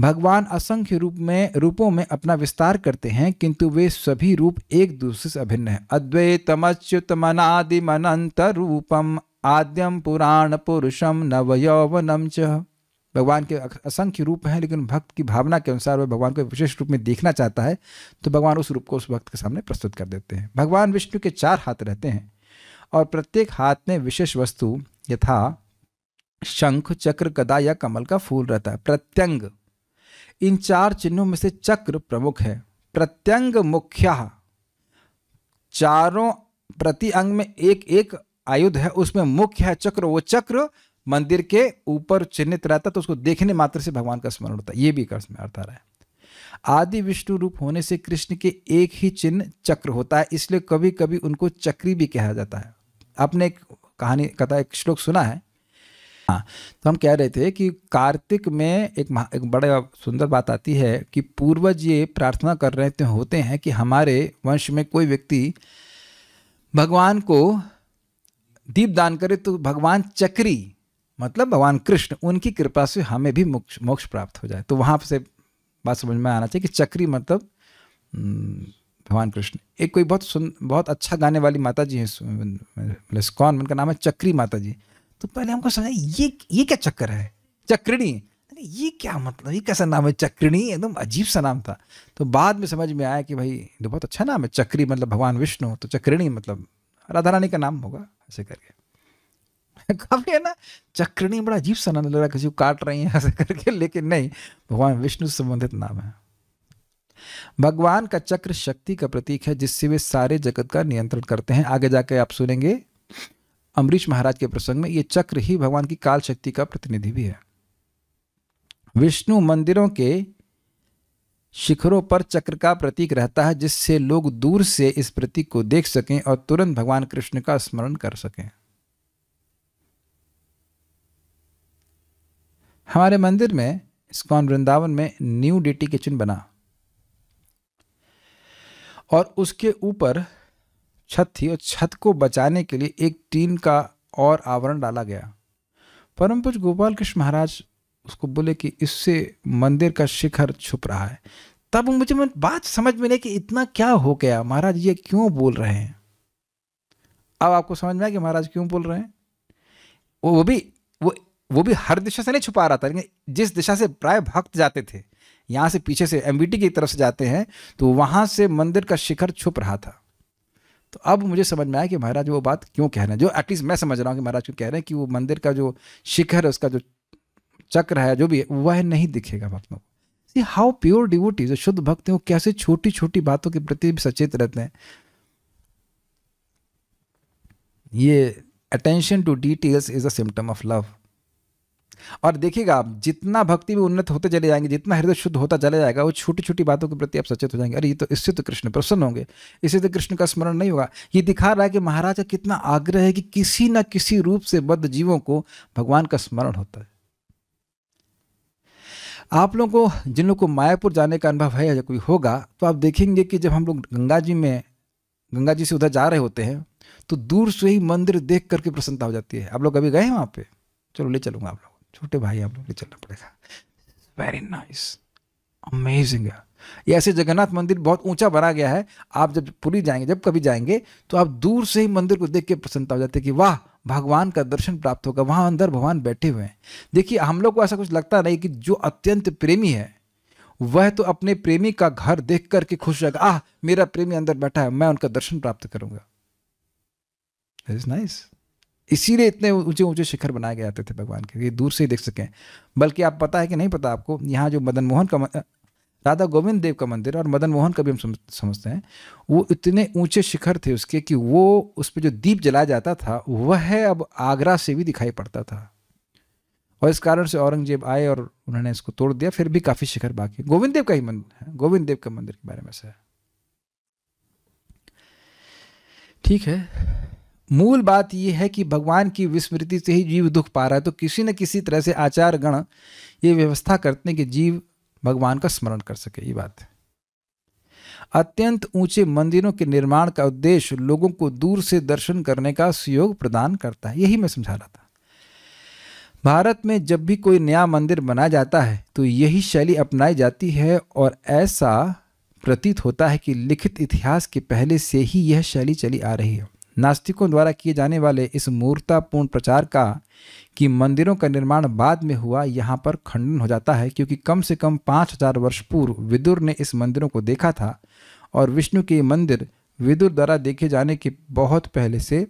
भगवान असंख्य रूप में रूपों में अपना विस्तार करते हैं किंतु वे सभी रूप एक दूसरे से अभिन्न है अद्वैतमच्युत मनादि रूपम आद्यम पुराण पुरुषम नव यौवनम च भगवान के असंख्य रूप हैं लेकिन भक्त की भावना के अनुसार वह भगवान को विशेष रूप में देखना चाहता है तो भगवान उस रूप को उस भक्त के सामने प्रस्तुत कर देते हैं भगवान विष्णु के चार हाथ रहते हैं और प्रत्येक हाथ में विशेष वस्तु यथा शंख चक्र गदा या कमल का फूल रहता है प्रत्यंग इन चार चिन्हों में से चक्र प्रमुख है प्रत्यंग मुख्या चारों प्रति अंग में एक एक आयुध है उसमें मुख्य है चक्र वो चक्र मंदिर के ऊपर चिन्हित रहता तो उसको देखने मात्र से भगवान का स्मरण होता है ये भी कर्ष में अर्थ आ रहा है आदि विष्णु रूप होने से कृष्ण के एक ही चिन्ह चक्र होता है इसलिए कभी कभी उनको चक्री भी कहा जाता है आपने एक कहानी कथा एक श्लोक सुना है हाँ तो हम कह रहे थे कि कार्तिक में एक एक बड़ा सुंदर बात आती है कि पूर्वज ये प्रार्थना कर रहे थे होते हैं कि हमारे वंश में कोई व्यक्ति भगवान को दीप दान करे तो भगवान चक्री मतलब भगवान कृष्ण उनकी कृपा से हमें भी मोक्ष मोक्ष प्राप्त हो जाए तो वहाँ से बात समझ में आना चाहिए कि चक्री मतलब हम्म, भगवान कृष्ण एक कोई बहुत सुन बहुत अच्छा गाने वाली माता जी हैं मतलब कौन उनका नाम है चक्री माता जी तो पहले हमको समझा ये ये क्या चक्कर है चक्रिणी ये क्या मतलब ये कैसा नाम है चक्रिणी एकदम अजीब सा नाम था तो बाद में समझ में आया कि भाई तो बहुत अच्छा नाम है चक्री मतलब भगवान विष्णु तो चक्रिणी मतलब राधा रानी का नाम होगा ऐसे करके काफी है ना चक्रणी बड़ा अजीब सा लग रहा किसी को काट रही है ऐसे करके लेकिन नहीं भगवान विष्णु से संबंधित नाम है भगवान का चक्र शक्ति का प्रतीक है जिससे वे सारे जगत का नियंत्रण करते हैं आगे जाके आप सुनेंगे अम्बरीश महाराज के प्रसंग में ये चक्र ही भगवान की काल शक्ति का प्रतिनिधि भी है विष्णु मंदिरों के शिखरों पर चक्र का प्रतीक रहता है जिससे लोग दूर से इस प्रतीक को देख सकें और तुरंत भगवान कृष्ण का स्मरण कर सकें हमारे मंदिर में स्कॉन वृंदावन में न्यू डिटी किचन बना और उसके ऊपर छत थी और छत को बचाने के लिए एक टीन का और आवरण डाला गया परम पुज गोपाल कृष्ण महाराज उसको बोले कि इससे मंदिर का शिखर छुप रहा है तब मुझे मन बात समझ में नहीं कि इतना क्या हो गया महाराज ये क्यों बोल रहे हैं अब आपको समझ में आया कि महाराज क्यों बोल रहे हैं वो वो भी वो वो भी हर दिशा से नहीं छुपा रहा था लेकिन जिस दिशा से प्राय भक्त जाते थे यहाँ से पीछे से एम की तरफ से जाते हैं तो वहाँ से मंदिर का शिखर छुप रहा था तो अब मुझे समझ में आया कि महाराज वो बात क्यों कह रहे हैं जो एटलीस्ट मैं समझ रहा हूँ कि महाराज क्यों कह रहे हैं कि वो मंदिर का जो शिखर है उसका जो चक्र है जो भी है वह नहीं दिखेगा भक्तों को सी हाउ प्योर डिवोटी जो शुद्ध भक्त हैं वो कैसे छोटी छोटी बातों के प्रति भी सचेत रहते हैं ये attention to details is a symptom of love और देखिएगा आप जितना भक्ति भी उन्नत होते चले जाएंगे जितना हृदय शुद्ध होता चला जाएगा वो छोटी छोटी बातों के प्रति आप सचेत हो जाएंगे अरे ये तो इससे तो कृष्ण प्रसन्न होंगे इससे तो कृष्ण का स्मरण नहीं होगा ये दिखा रहा है कि महाराज का कितना आग्रह है कि किसी ना किसी रूप से बद्ध जीवों को भगवान का स्मरण होता है आप लोगों को जिन लोग को मायापुर जाने का अनुभव है या कोई होगा तो आप देखेंगे कि जब हम लोग गंगा जी में गंगा जी से उधर जा रहे होते हैं तो दूर से ही मंदिर देख करके प्रसन्नता हो जाती है आप लोग अभी गए वहाँ पे चलो ले चलूँगा आप लोग छोटे भाई आप लोग ले चलना पड़ेगा वेरी नाइस अमेजिंग है ये ऐसे जगन्नाथ मंदिर बहुत ऊंचा बना गया है आप जब पुरी जाएंगे जब कभी जाएंगे तो आप दूर से ही मंदिर को देख के प्रसन्नता हो जाती है कि वाह भगवान का दर्शन प्राप्त होगा वहाँ अंदर भगवान बैठे हुए हैं देखिए हम लोग को ऐसा कुछ लगता नहीं कि जो अत्यंत प्रेमी है वह तो अपने प्रेमी का घर देख करके खुश रहेगा आह मेरा प्रेमी अंदर बैठा है मैं उनका दर्शन प्राप्त करूंगा इज नाइस इसीलिए इतने ऊंचे ऊंचे शिखर बनाए गए जाते थे भगवान के ये दूर से ही देख सकें बल्कि आप पता है कि नहीं पता आपको यहाँ जो मदन मोहन का राधा गोविंद देव का मंदिर और मदन मोहन का भी हम समझते हैं वो इतने ऊंचे शिखर थे उसके कि वो उस पर जो दीप जलाया जाता था वह अब आगरा से भी दिखाई पड़ता था और इस कारण से औरंगजेब आए और उन्होंने इसको तोड़ दिया फिर भी काफ़ी शिखर बाकी गोविंद देव का ही मंदिर है गोविंद देव के मंदिर के बारे में से ठीक है मूल बात यह है कि भगवान की विस्मृति से ही जीव दुख पा रहा है तो किसी न किसी तरह से आचार गण ये व्यवस्था करते हैं कि जीव भगवान का स्मरण कर सके ये बात है अत्यंत ऊंचे मंदिरों के निर्माण का उद्देश्य लोगों को दूर से दर्शन करने का सुयोग प्रदान करता है यही मैं समझा रहा था भारत में जब भी कोई नया मंदिर बनाया जाता है तो यही शैली अपनाई जाती है और ऐसा प्रतीत होता है कि लिखित इतिहास के पहले से ही यह शैली चली आ रही है नास्तिकों द्वारा किए जाने वाले इस मूर्तापूर्ण प्रचार का कि मंदिरों का निर्माण बाद में हुआ यहाँ पर खंडन हो जाता है क्योंकि कम से कम पाँच हजार वर्ष पूर्व विदुर ने इस मंदिरों को देखा था और विष्णु के मंदिर विदुर द्वारा देखे जाने के बहुत पहले से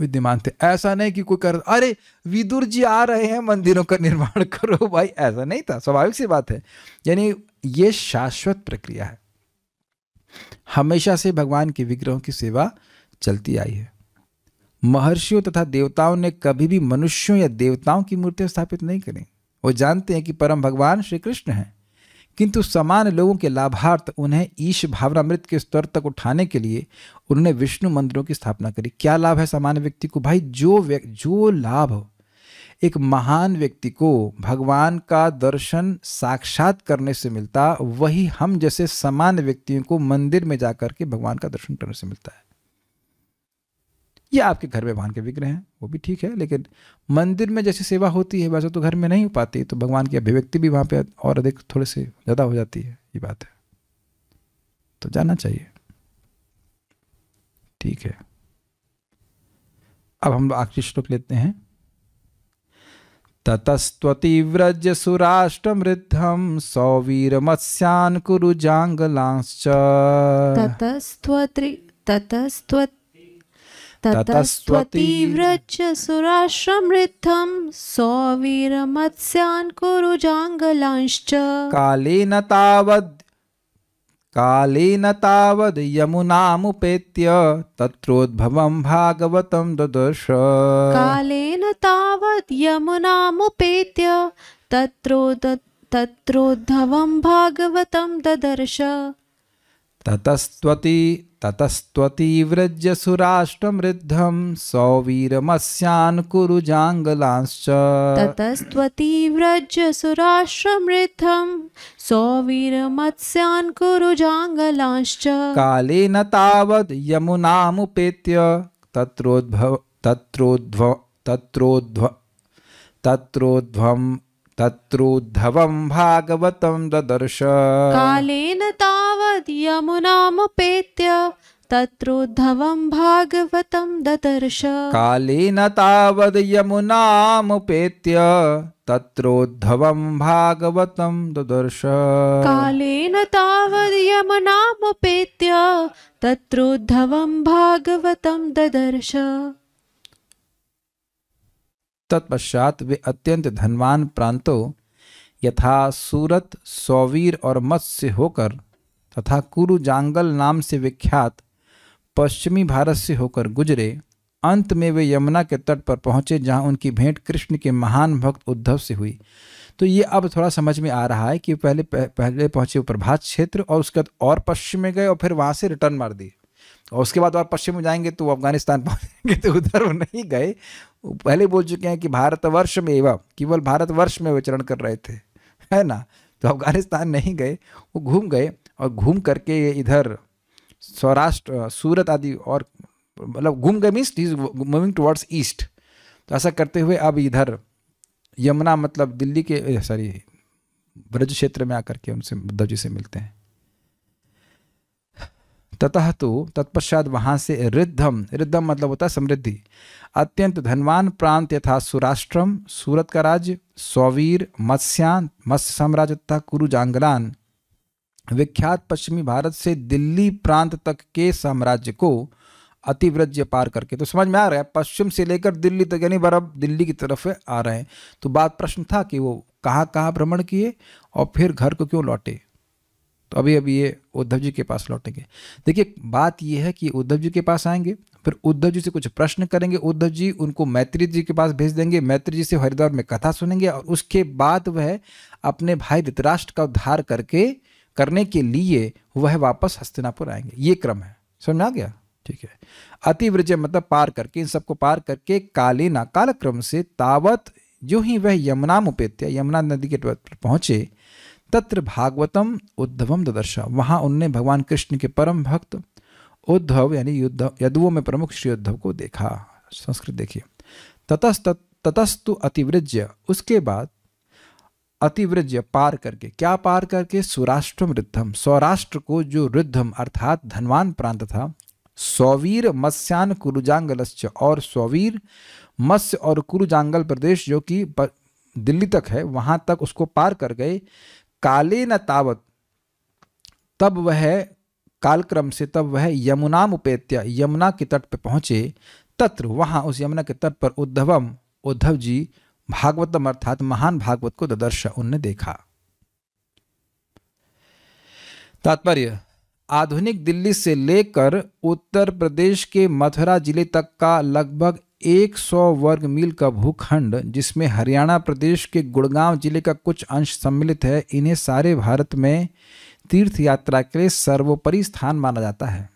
विद्यमान थे ऐसा नहीं कि कोई कर अरे विदुर जी आ रहे हैं मंदिरों का निर्माण करो भाई ऐसा नहीं था स्वाभाविक सी बात है यानी ये शाश्वत प्रक्रिया है हमेशा से भगवान के विग्रहों की सेवा चलती आई है महर्षियों तथा देवताओं ने कभी भी मनुष्यों या देवताओं की मूर्तियां स्थापित नहीं करी वो जानते हैं कि परम भगवान श्री कृष्ण हैं किंतु समान लोगों के लाभार्थ उन्हें ईश भावनामृत के स्तर तक उठाने के लिए उन्होंने विष्णु मंदिरों की स्थापना करी क्या लाभ है सामान्य व्यक्ति को भाई जो जो लाभ एक महान व्यक्ति को भगवान का दर्शन साक्षात करने से मिलता वही हम जैसे समान व्यक्तियों को मंदिर में जाकर के भगवान का दर्शन करने से मिलता है या आपके घर में भगवान के विग्रह हैं वो भी ठीक है लेकिन मंदिर में जैसी सेवा होती है वैसे तो घर में नहीं हो पाती तो भगवान की अभिव्यक्ति भी वहाँ पे और अधिक थोड़े से ज़्यादा हो जाती है ये बात है तो जाना चाहिए ठीक है अब हम आखिरी श्लोक लेते हैं ततस्वतीव्रज सौवीर मत्स्यान कुरु जांगलांश ततस्त्वत्रि ततस्वत ततस्त्वतीव्रचसुराश्रमृद्धं सौवीरमत्स्यान् कुरुजाङ्गलांश्च कालेन तावद् कालेन तावद् यमुनामुपेत्य तत्रोद्भवं भागवतं ददर्श कालेन तावद् यमुनामुपेत्य तत्रो तत्रोद्धवं भागवतं ददर्श ततस्त्वति ततस्त्वतीव्रजसुराष्ट्रमृद्धं सौवीरमस्यान् कुरु जाङ्गलांश्च ततस्त्वतीव्रजसुराष्ट्रमृद्धं सौवीरमत्स्यान् कुरु काले कालेन तावद् यमुनामुपेत्य तत्रोद्भव तत्रोद्भव तत्रोद्भव तत्रोद्भव तत्रोद्धवं भागवतं ददर्श कालेन तावद् यमुनामुपेत्य तत्रोद्धवं भागवतं ददर्श कालेन तावद् यमुनामुपेत्य तत्रोद्धवं भागवतं ददर्श कालेन तावद् यमुनामुपेत्य तत्रोद्धवं भागवतं ददर्श तत्पश्चात वे अत्यंत धनवान प्रांतों यथा सूरत सौवीर और मत्स्य होकर तथा कुरु जांगल नाम से विख्यात पश्चिमी भारत से होकर गुजरे अंत में वे यमुना के तट पर पहुँचे जहाँ उनकी भेंट कृष्ण के महान भक्त उद्धव से हुई तो ये अब थोड़ा समझ में आ रहा है कि पहले पहले पहुँचे प्रभात क्षेत्र और उसके बाद और पश्चिम में गए और फिर वहाँ से रिटर्न मार दिए और उसके बाद आप पश्चिम में जाएंगे तो अफगानिस्तान पहुँचेंगे तो उधर वो नहीं गए पहले बोल चुके हैं कि भारतवर्ष में एवं केवल भारतवर्ष में विचरण कर रहे थे है ना तो अफगानिस्तान नहीं गए वो घूम गए और घूम करके इधर सौराष्ट्र सूरत आदि और मतलब घूम गए means is moving towards east तो ऐसा करते हुए अब इधर यमुना मतलब दिल्ली के सॉरी ब्रज क्षेत्र में आकर के उनसे उद्धव जी से मिलते हैं ततः तो तत्पश्चात वहाँ से रिद्धम रिद्धम मतलब होता है समृद्धि अत्यंत धनवान प्रांत यथा सुराष्ट्रम सूरत का राज्य सौवीर मत्स्यान मत्स्य साम्राज्य तथा कुरु जांगलान विख्यात पश्चिमी भारत से दिल्ली प्रांत तक के साम्राज्य को अतिव्रज्य पार करके तो समझ में आ रहा है पश्चिम से लेकर दिल्ली तक यानी बर्फ दिल्ली की तरफ आ रहे हैं तो बात प्रश्न था कि वो कहाँ कहाँ भ्रमण किए और फिर घर को क्यों लौटे तो अभी अभी ये उद्धव जी के पास लौटेंगे देखिए बात ये है कि उद्धव जी के पास आएंगे फिर उद्धव जी से कुछ प्रश्न करेंगे उद्धव जी उनको मैत्री जी के पास भेज देंगे मैत्री जी से हरिद्वार में कथा सुनेंगे और उसके बाद वह अपने भाई धृतराष्ट्र का उद्धार करके करने के लिए वह वापस हस्तिनापुर आएंगे ये क्रम है समझ आ गया ठीक है अतिव्रजय मतलब पार करके इन सबको पार करके काल क्रम से तावत जो ही वह यमुना मुपेत्या यमुना नदी के तट पर पहुंचे तत्र भागवतम उद्धवम ददर्श वहां उनने भगवान कृष्ण के परम भक्त उद्धव यानी युद्ध यदुओं में प्रमुख श्री उद्धव को देखा संस्कृत देखिए ततस्त ततस्तु अतिवृज्य उसके बाद अतिवृज्य पार करके क्या पार करके सुराष्ट्रम रिद्धम सौराष्ट्र को जो रिद्धम अर्थात धनवान प्रांत था सौवीर मत्स्यान कुरुजांगलश्च और सौवीर मत्स्य और कुरुजांगल प्रदेश जो कि दिल्ली तक है वहां तक उसको पार कर गए काले न तावत तब वह कालक्रम से तब वह यमुना उपेत्या यमुना के तट पर पहुंचे तत्र वहां उस यमुना के तट पर उद्धवम उद्धव जी भागवतम अर्थात महान भागवत को ददर्श उनने देखा तात्पर्य आधुनिक दिल्ली से लेकर उत्तर प्रदेश के मथुरा जिले तक का लगभग 100 वर्ग मील का भूखंड जिसमें हरियाणा प्रदेश के गुड़गांव जिले का कुछ अंश सम्मिलित है इन्हें सारे भारत में तीर्थ यात्रा के लिए सर्वोपरि स्थान माना जाता है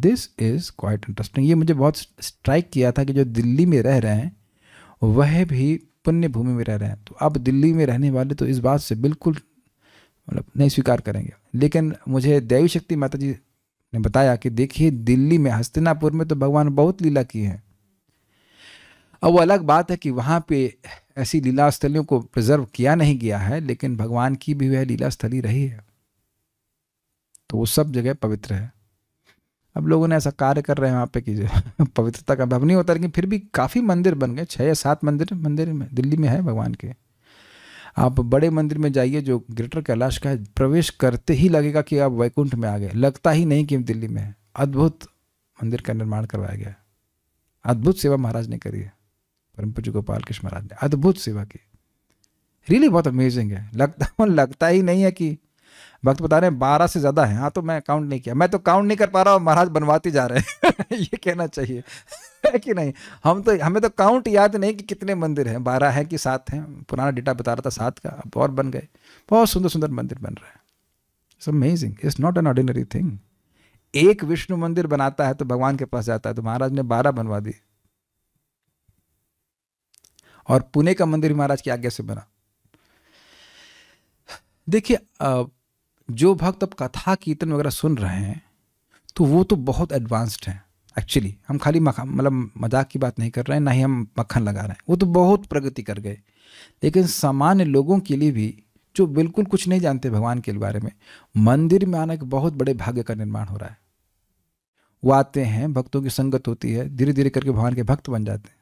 दिस इज क्वाइट इंटरेस्टिंग ये मुझे बहुत स्ट्राइक किया था कि जो दिल्ली में रह रहे हैं वह भी पुण्य भूमि में रह रहे हैं तो अब दिल्ली में रहने वाले तो इस बात से बिल्कुल मतलब नहीं स्वीकार करेंगे लेकिन मुझे देवी शक्ति माता जी ने बताया कि देखिए दिल्ली में हस्तिनापुर में तो भगवान बहुत लीला की है अब वो अलग बात है कि वहाँ पे ऐसी लीला स्थलियों को प्रिजर्व किया नहीं गया है लेकिन भगवान की भी वह लीला स्थली रही है तो वो सब जगह पवित्र है अब लोगों ने ऐसा कार्य कर रहे हैं वहाँ पे कि पवित्रता का अभाव नहीं होता लेकिन फिर भी काफ़ी मंदिर बन गए छः या सात मंदिर मंदिर में दिल्ली में है भगवान के आप बड़े मंदिर में जाइए जो ग्रेटर कैलाश का है प्रवेश करते ही लगेगा कि आप वैकुंठ में आ गए लगता ही नहीं कि दिल्ली में अद्भुत मंदिर का निर्माण करवाया गया अद्भुत सेवा महाराज ने करी है परम पूज्य गोपाल कृष्ण महाराज ने अद्भुत सेवा की रियली बहुत अमेजिंग है लगता लगता ही नहीं है कि भक्त बता रहे हैं बारह से ज़्यादा है हाँ तो मैं काउंट नहीं किया मैं तो काउंट नहीं कर पा रहा हूँ महाराज बनवाते जा रहे हैं ये कहना चाहिए है कि नहीं हम तो हमें तो काउंट याद नहीं कि कितने मंदिर हैं बारह है कि सात हैं पुराना डेटा बता रहा था सात का अब और बन गए बहुत सुंदर सुंदर मंदिर बन रहे हैं it's amazing it's not an ordinary thing एक विष्णु मंदिर बनाता है तो भगवान के पास जाता है तो महाराज ने बारह बनवा दिए और पुणे का मंदिर महाराज की आज्ञा से बना देखिए जो भक्त अब कथा कीर्तन वगैरह सुन रहे हैं तो वो तो बहुत एडवांस्ड हैं एक्चुअली हम खाली मतलब मजाक की बात नहीं कर रहे हैं ना ही हम मक्खन लगा रहे हैं वो तो बहुत प्रगति कर गए लेकिन सामान्य लोगों के लिए भी जो बिल्कुल कुछ नहीं जानते भगवान के बारे में मंदिर में आना एक बहुत बड़े भाग्य का निर्माण हो रहा है वो आते हैं भक्तों की संगत होती है धीरे धीरे करके भगवान के भक्त बन जाते हैं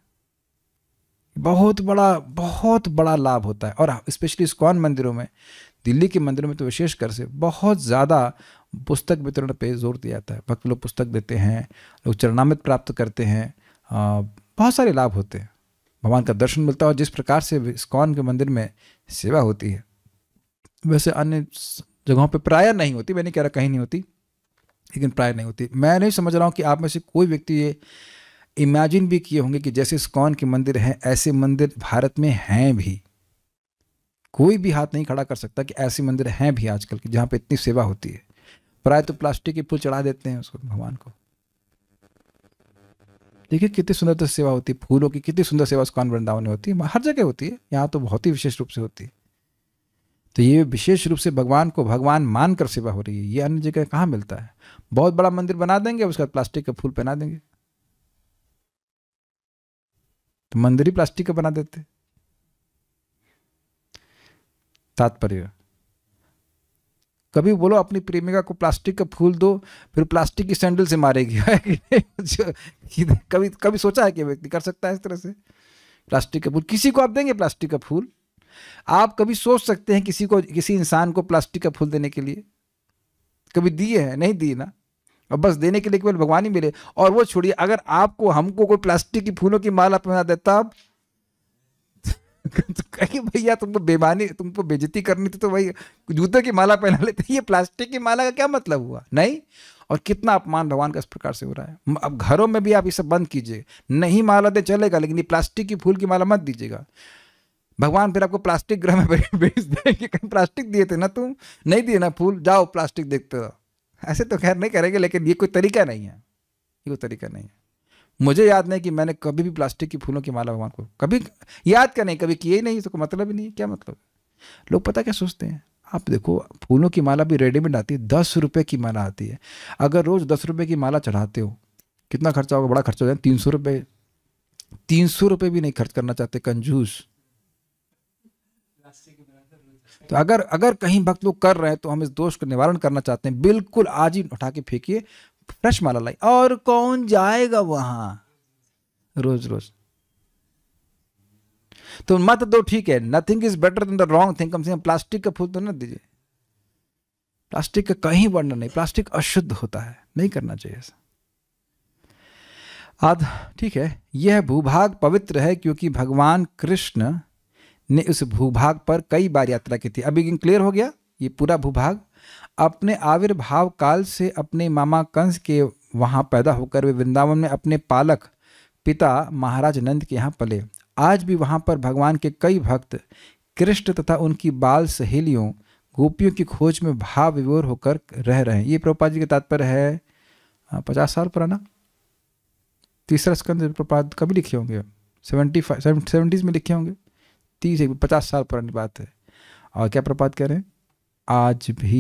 बहुत बड़ा बहुत बड़ा लाभ होता है और स्पेशली इस्कॉन मंदिरों में दिल्ली के मंदिरों में तो विशेषकर से बहुत ज़्यादा पुस्तक वितरण पे जोर दिया जाता है भक्त लोग पुस्तक देते हैं लोग चरणामित प्राप्त करते हैं बहुत सारे लाभ होते हैं भगवान का दर्शन मिलता है और जिस प्रकार से स्कॉन के मंदिर में सेवा होती है वैसे अन्य जगहों पे प्राय नहीं होती मैंने कह रहा कहीं नहीं होती लेकिन प्राय नहीं होती मैं नहीं समझ रहा हूँ कि आप में से कोई व्यक्ति ये इमेजिन भी किए होंगे कि जैसे स्कॉन के मंदिर हैं ऐसे मंदिर भारत में हैं भी कोई भी हाथ नहीं खड़ा कर सकता कि ऐसे मंदिर हैं भी आजकल की जहाँ पर इतनी सेवा होती है प्राय तो प्लास्टिक के फूल चढ़ा देते हैं उसको भगवान को देखिए कितनी सुंदर तो सेवा होती है फूलों की कितनी सुंदर सेवा उसकान वृंदावन में होती है हर जगह होती है यहाँ तो बहुत ही विशेष रूप से होती है तो ये विशेष रूप से भगवान को भगवान मान कर सेवा हो रही है ये अन्य जगह कहाँ मिलता है बहुत बड़ा मंदिर बना देंगे उसके बाद प्लास्टिक का फूल पहना देंगे तो मंदिर ही प्लास्टिक का बना देते तात्पर्य कभी बोलो अपनी प्रेमिका को प्लास्टिक का फूल दो फिर प्लास्टिक की सैंडल से मारेगी कभी कभी सोचा है कि व्यक्ति कर सकता है इस तरह से प्लास्टिक का फूल किसी को आप देंगे प्लास्टिक का फूल आप कभी सोच सकते हैं किसी को किसी इंसान को प्लास्टिक का फूल देने के लिए कभी दिए हैं नहीं दिए ना और बस देने के लिए केवल भगवान ही मिले और वो छोड़िए अगर आपको हमको कोई प्लास्टिक की फूलों की माला पहना देता कहीं भैया तुमको तो बेमानी तुमको तो बेजती करनी थी तो भाई जूते की माला पहना लेते ये प्लास्टिक की माला का क्या मतलब हुआ नहीं और कितना अपमान भगवान का इस प्रकार से हो रहा है अब घरों में भी आप ये सब बंद कीजिए नहीं माला दे चलेगा लेकिन ये प्लास्टिक की फूल की माला मत दीजिएगा भगवान फिर आपको प्लास्टिक ग्रह में भेज देंगे कहीं प्लास्टिक दिए थे ना तुम नहीं दिए ना फूल जाओ प्लास्टिक देखते हो ऐसे तो खैर नहीं करेंगे लेकिन ये कोई तरीका नहीं है ये कोई तरीका नहीं है मुझे याद नहीं कि मैंने कभी भी प्लास्टिक की फूलों की माला भगवान को कभी याद क्या नहीं कभी किए ही नहीं इसको मतलब ही नहीं क्या मतलब लोग पता क्या सोचते हैं आप देखो फूलों की माला भी रेडीमेड आती है दस रुपये की माला आती है अगर रोज़ दस रुपये की माला चढ़ाते हो कितना खर्चा होगा बड़ा खर्चा हो जाए तीन सौ रुपये तीन सौ रुपये भी नहीं खर्च करना चाहते कंजूस तो अगर अगर कहीं भक्त लोग कर रहे हैं तो हम इस दोष का निवारण करना चाहते हैं बिल्कुल आज ही उठा के फेंकिए फ्रेश माला लाई और कौन जाएगा वहां रोज रोज तो मत दो ठीक है nothing is better than the wrong thing कम से कम प्लास्टिक का फूल तो ना दीजिए प्लास्टिक का कहीं वर्णन नहीं प्लास्टिक अशुद्ध होता है नहीं करना चाहिए ऐसा आद ठीक है यह भूभाग पवित्र है क्योंकि भगवान कृष्ण ने उस भूभाग पर कई बार यात्रा की थी अभी क्लियर हो गया ये पूरा भूभाग अपने आविर्भाव काल से अपने मामा कंस के वहाँ पैदा होकर वे वृंदावन में अपने पालक पिता महाराज नंद के यहाँ पले आज भी वहाँ पर भगवान के कई भक्त कृष्ण तथा उनकी बाल सहेलियों गोपियों की खोज में भाव विवोर होकर रह रहे हैं ये प्रोपा जी का तात्पर्य है पचास साल पुराना तीसरा स्कंद प्रपात कभी लिखे होंगे सेवेंटी फाइव सेवेंटीज़ में लिखे होंगे तीस एक पचास साल पुरानी बात है और क्या प्रपात कह रहे हैं आज भी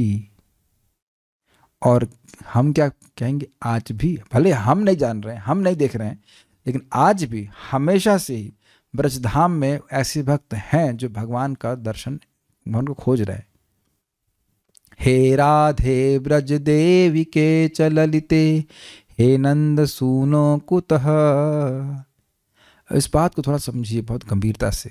और हम क्या कहेंगे आज भी भले हम नहीं जान रहे हैं हम नहीं देख रहे हैं लेकिन आज भी हमेशा से ही ब्रजधाम में ऐसे भक्त हैं जो भगवान का दर्शन भगवान को खोज रहे हे राधे ब्रज देवी के चललिते हे नंद सूनो कुतः इस बात को थोड़ा समझिए बहुत गंभीरता से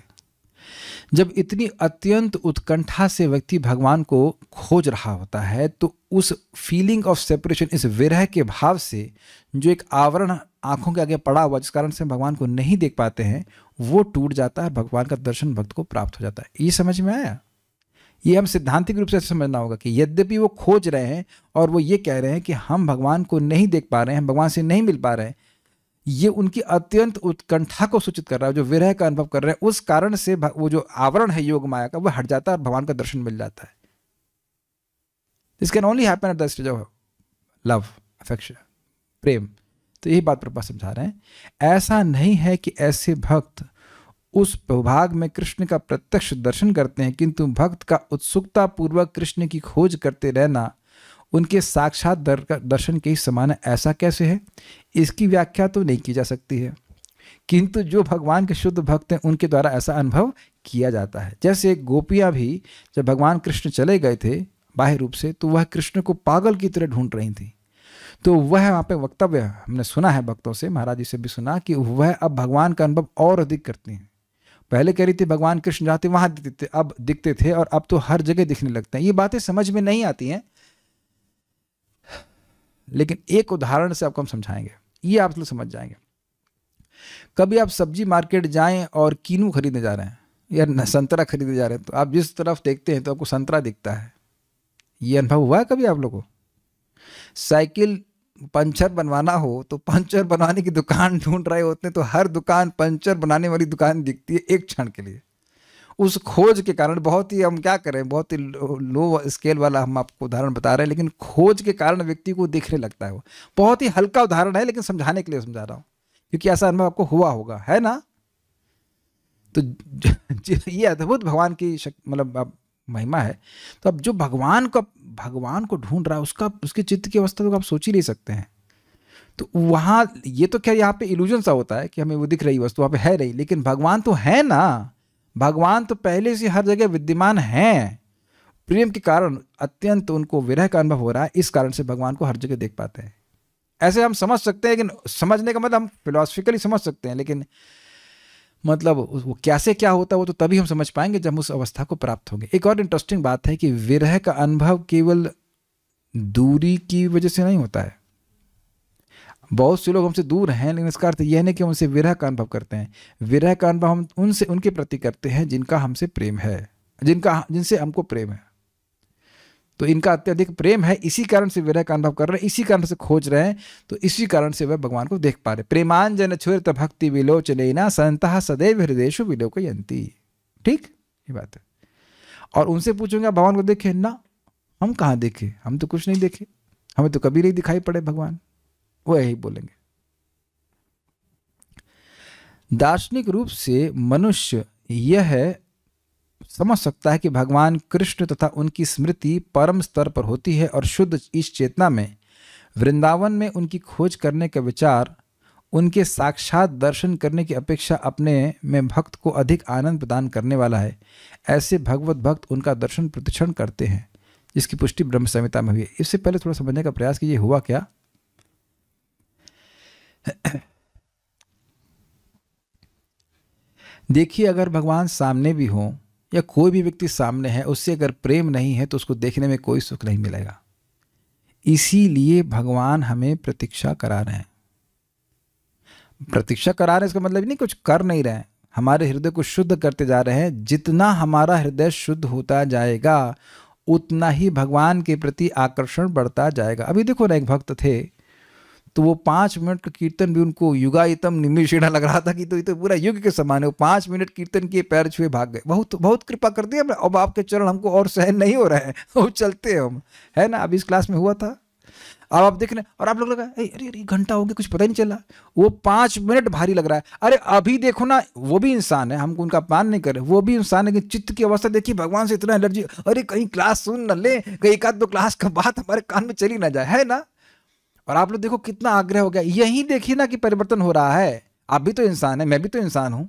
जब इतनी अत्यंत उत्कंठा से व्यक्ति भगवान को खोज रहा होता है तो उस फीलिंग ऑफ सेपरेशन इस विरह के भाव से जो एक आवरण आंखों के आगे पड़ा हुआ जिस कारण से भगवान को नहीं देख पाते हैं वो टूट जाता है भगवान का दर्शन भक्त को प्राप्त हो जाता है ये समझ में आया ये हम सिद्धांतिक रूप से समझना होगा कि यद्यपि वो खोज रहे हैं और वो ये कह रहे हैं कि हम भगवान को नहीं देख पा रहे हैं भगवान से नहीं मिल पा रहे हैं ये उनकी अत्यंत उत्कंठा को सूचित कर रहा है जो विरह का अनुभव कर रहे हैं उस कारण से वो जो आवरण है योग माया का वह हट जाता है और भगवान का दर्शन मिल जाता है this can only happen at the stage of love affection प्रेम तो यही बात प्रभा समझा रहे हैं ऐसा नहीं है कि ऐसे भक्त उस विभाग में कृष्ण का प्रत्यक्ष दर्शन करते हैं किंतु भक्त का उत्सुकता पूर्वक कृष्ण की खोज करते रहना उनके साक्षात दर, दर्शन के ही समान ऐसा कैसे है इसकी व्याख्या तो नहीं की जा सकती है किंतु जो भगवान के शुद्ध भक्त हैं उनके द्वारा ऐसा अनुभव किया जाता है जैसे गोपियाँ भी जब भगवान कृष्ण चले गए थे बाह्य रूप से तो वह कृष्ण को पागल की तरह ढूंढ रही थी तो वह वहाँ पे वक्तव्य हमने सुना है भक्तों से महाराज जी से भी सुना कि वह अब भगवान का अनुभव और अधिक करती हैं पहले कह रही थी भगवान कृष्ण जाते वहाँ दिखते अब दिखते थे और अब तो हर जगह दिखने लगते हैं ये बातें समझ में नहीं आती हैं लेकिन एक उदाहरण से आपको हम समझाएंगे ये आप लोग समझ जाएंगे कभी आप सब्जी मार्केट जाएं और कीनू खरीदने जा रहे हैं या संतरा खरीदने जा रहे हैं तो आप जिस तरफ देखते हैं तो आपको संतरा दिखता है ये अनुभव हुआ है कभी आप लोगों को साइकिल पंचर बनवाना हो तो पंचर बनवाने की दुकान ढूंढ रहे होते हैं तो हर दुकान पंचर बनाने वाली दुकान दिखती है एक क्षण के लिए उस खोज के कारण बहुत ही हम क्या करें बहुत ही लो स्केल वाला हम आपको उदाहरण बता रहे हैं लेकिन खोज के कारण व्यक्ति को दिखने लगता है वो बहुत ही हल्का उदाहरण है लेकिन समझाने के लिए समझा रहा हूँ क्योंकि ऐसा अनुभव आपको हुआ होगा है ना तो ये अद्भुत भगवान की मतलब महिमा है तो अब जो भगवान को भगवान को ढूंढ रहा है उसका उसके चित्त की अवस्था तो आप सोच ही नहीं सकते हैं तो वहाँ ये तो क्या यहाँ पे इल्यूजन सा होता है कि हमें वो दिख रही वस्तु वहाँ पे है नहीं लेकिन भगवान तो है ना भगवान तो पहले से हर जगह विद्यमान हैं प्रेम के कारण अत्यंत उनको विरह का अनुभव हो रहा है इस कारण से भगवान को हर जगह देख पाते हैं ऐसे हम समझ सकते हैं लेकिन समझने का मतलब हम फिलोसफिकली समझ सकते हैं लेकिन मतलब वो कैसे क्या होता है वो तो तभी हम समझ पाएंगे जब हम उस अवस्था को प्राप्त होंगे एक और इंटरेस्टिंग बात है कि विरह का अनुभव केवल दूरी की वजह से नहीं होता है बहुत से लोग हमसे दूर हैं लेकिन इसका अर्थ यह नहीं कि उनसे विरह का अनुभव करते हैं विरह का अनुभव हम उनसे उनके प्रति करते हैं जिनका हमसे प्रेम है जिनका जिनसे हमको प्रेम है तो इनका अत्यधिक प्रेम है इसी कारण से विरह का अनुभव कर रहे हैं इसी कारण से खोज रहे हैं तो इसी कारण से वह भगवान को देख पा रहे प्रेमांजन छुर भक्ति ना संतः सदैव हृदय विलोकयंती ठीक ये बात है और उनसे पूछूंगा भगवान को देखे ना हम कहाँ देखे हम तो कुछ नहीं देखे हमें तो कभी नहीं दिखाई पड़े भगवान वो यही बोलेंगे दार्शनिक रूप से मनुष्य यह समझ सकता है कि भगवान कृष्ण तथा उनकी स्मृति परम स्तर पर होती है और शुद्ध इस चेतना में वृंदावन में उनकी खोज करने का विचार उनके साक्षात दर्शन करने की अपेक्षा अपने में भक्त को अधिक आनंद प्रदान करने वाला है ऐसे भगवत भक्त उनका दर्शन प्रतिक्षण करते हैं जिसकी पुष्टि ब्रह्म संहिता में हुई है इससे पहले थोड़ा समझने का प्रयास कीजिए हुआ क्या देखिए अगर भगवान सामने भी हो या कोई भी व्यक्ति सामने है उससे अगर प्रेम नहीं है तो उसको देखने में कोई सुख नहीं मिलेगा इसीलिए भगवान हमें प्रतीक्षा करा रहे हैं प्रतीक्षा करा रहे हैं इसका मतलब नहीं कुछ कर नहीं रहे हैं हमारे हृदय को शुद्ध करते जा रहे हैं जितना हमारा हृदय शुद्ध होता जाएगा उतना ही भगवान के प्रति आकर्षण बढ़ता जाएगा अभी देखो ना एक भक्त थे तो वो पांच मिनट का कीर्तन भी उनको युगायतम निमिषेणा लग रहा था कि तो ये तो पूरा युग के समान है वो पांच मिनट कीर्तन किए पैर छुए भाग गए बहुत बहुत कृपा कर दिया अब आपके चरण हमको और सहन नहीं हो रहे हैं वो चलते हैं हम है ना अभी इस क्लास में हुआ था अब आप देख रहे और आप लोग लगा अरे अरे घंटा हो गया कुछ पता ही नहीं चला वो पांच मिनट भारी लग रहा है अरे अभी देखो ना वो भी इंसान है हमको उनका पान नहीं कर रहे वो भी इंसान है कि चित्त की अवस्था देखिए भगवान से इतना एलर्जी अरे कहीं क्लास सुन न ले कहीं एक आध दो क्लास का बात हमारे कान में चली ना जाए है ना और आप लोग देखो कितना आग्रह हो गया यही देखिए ना कि परिवर्तन हो रहा है आप भी तो इंसान है मैं भी तो इंसान हूं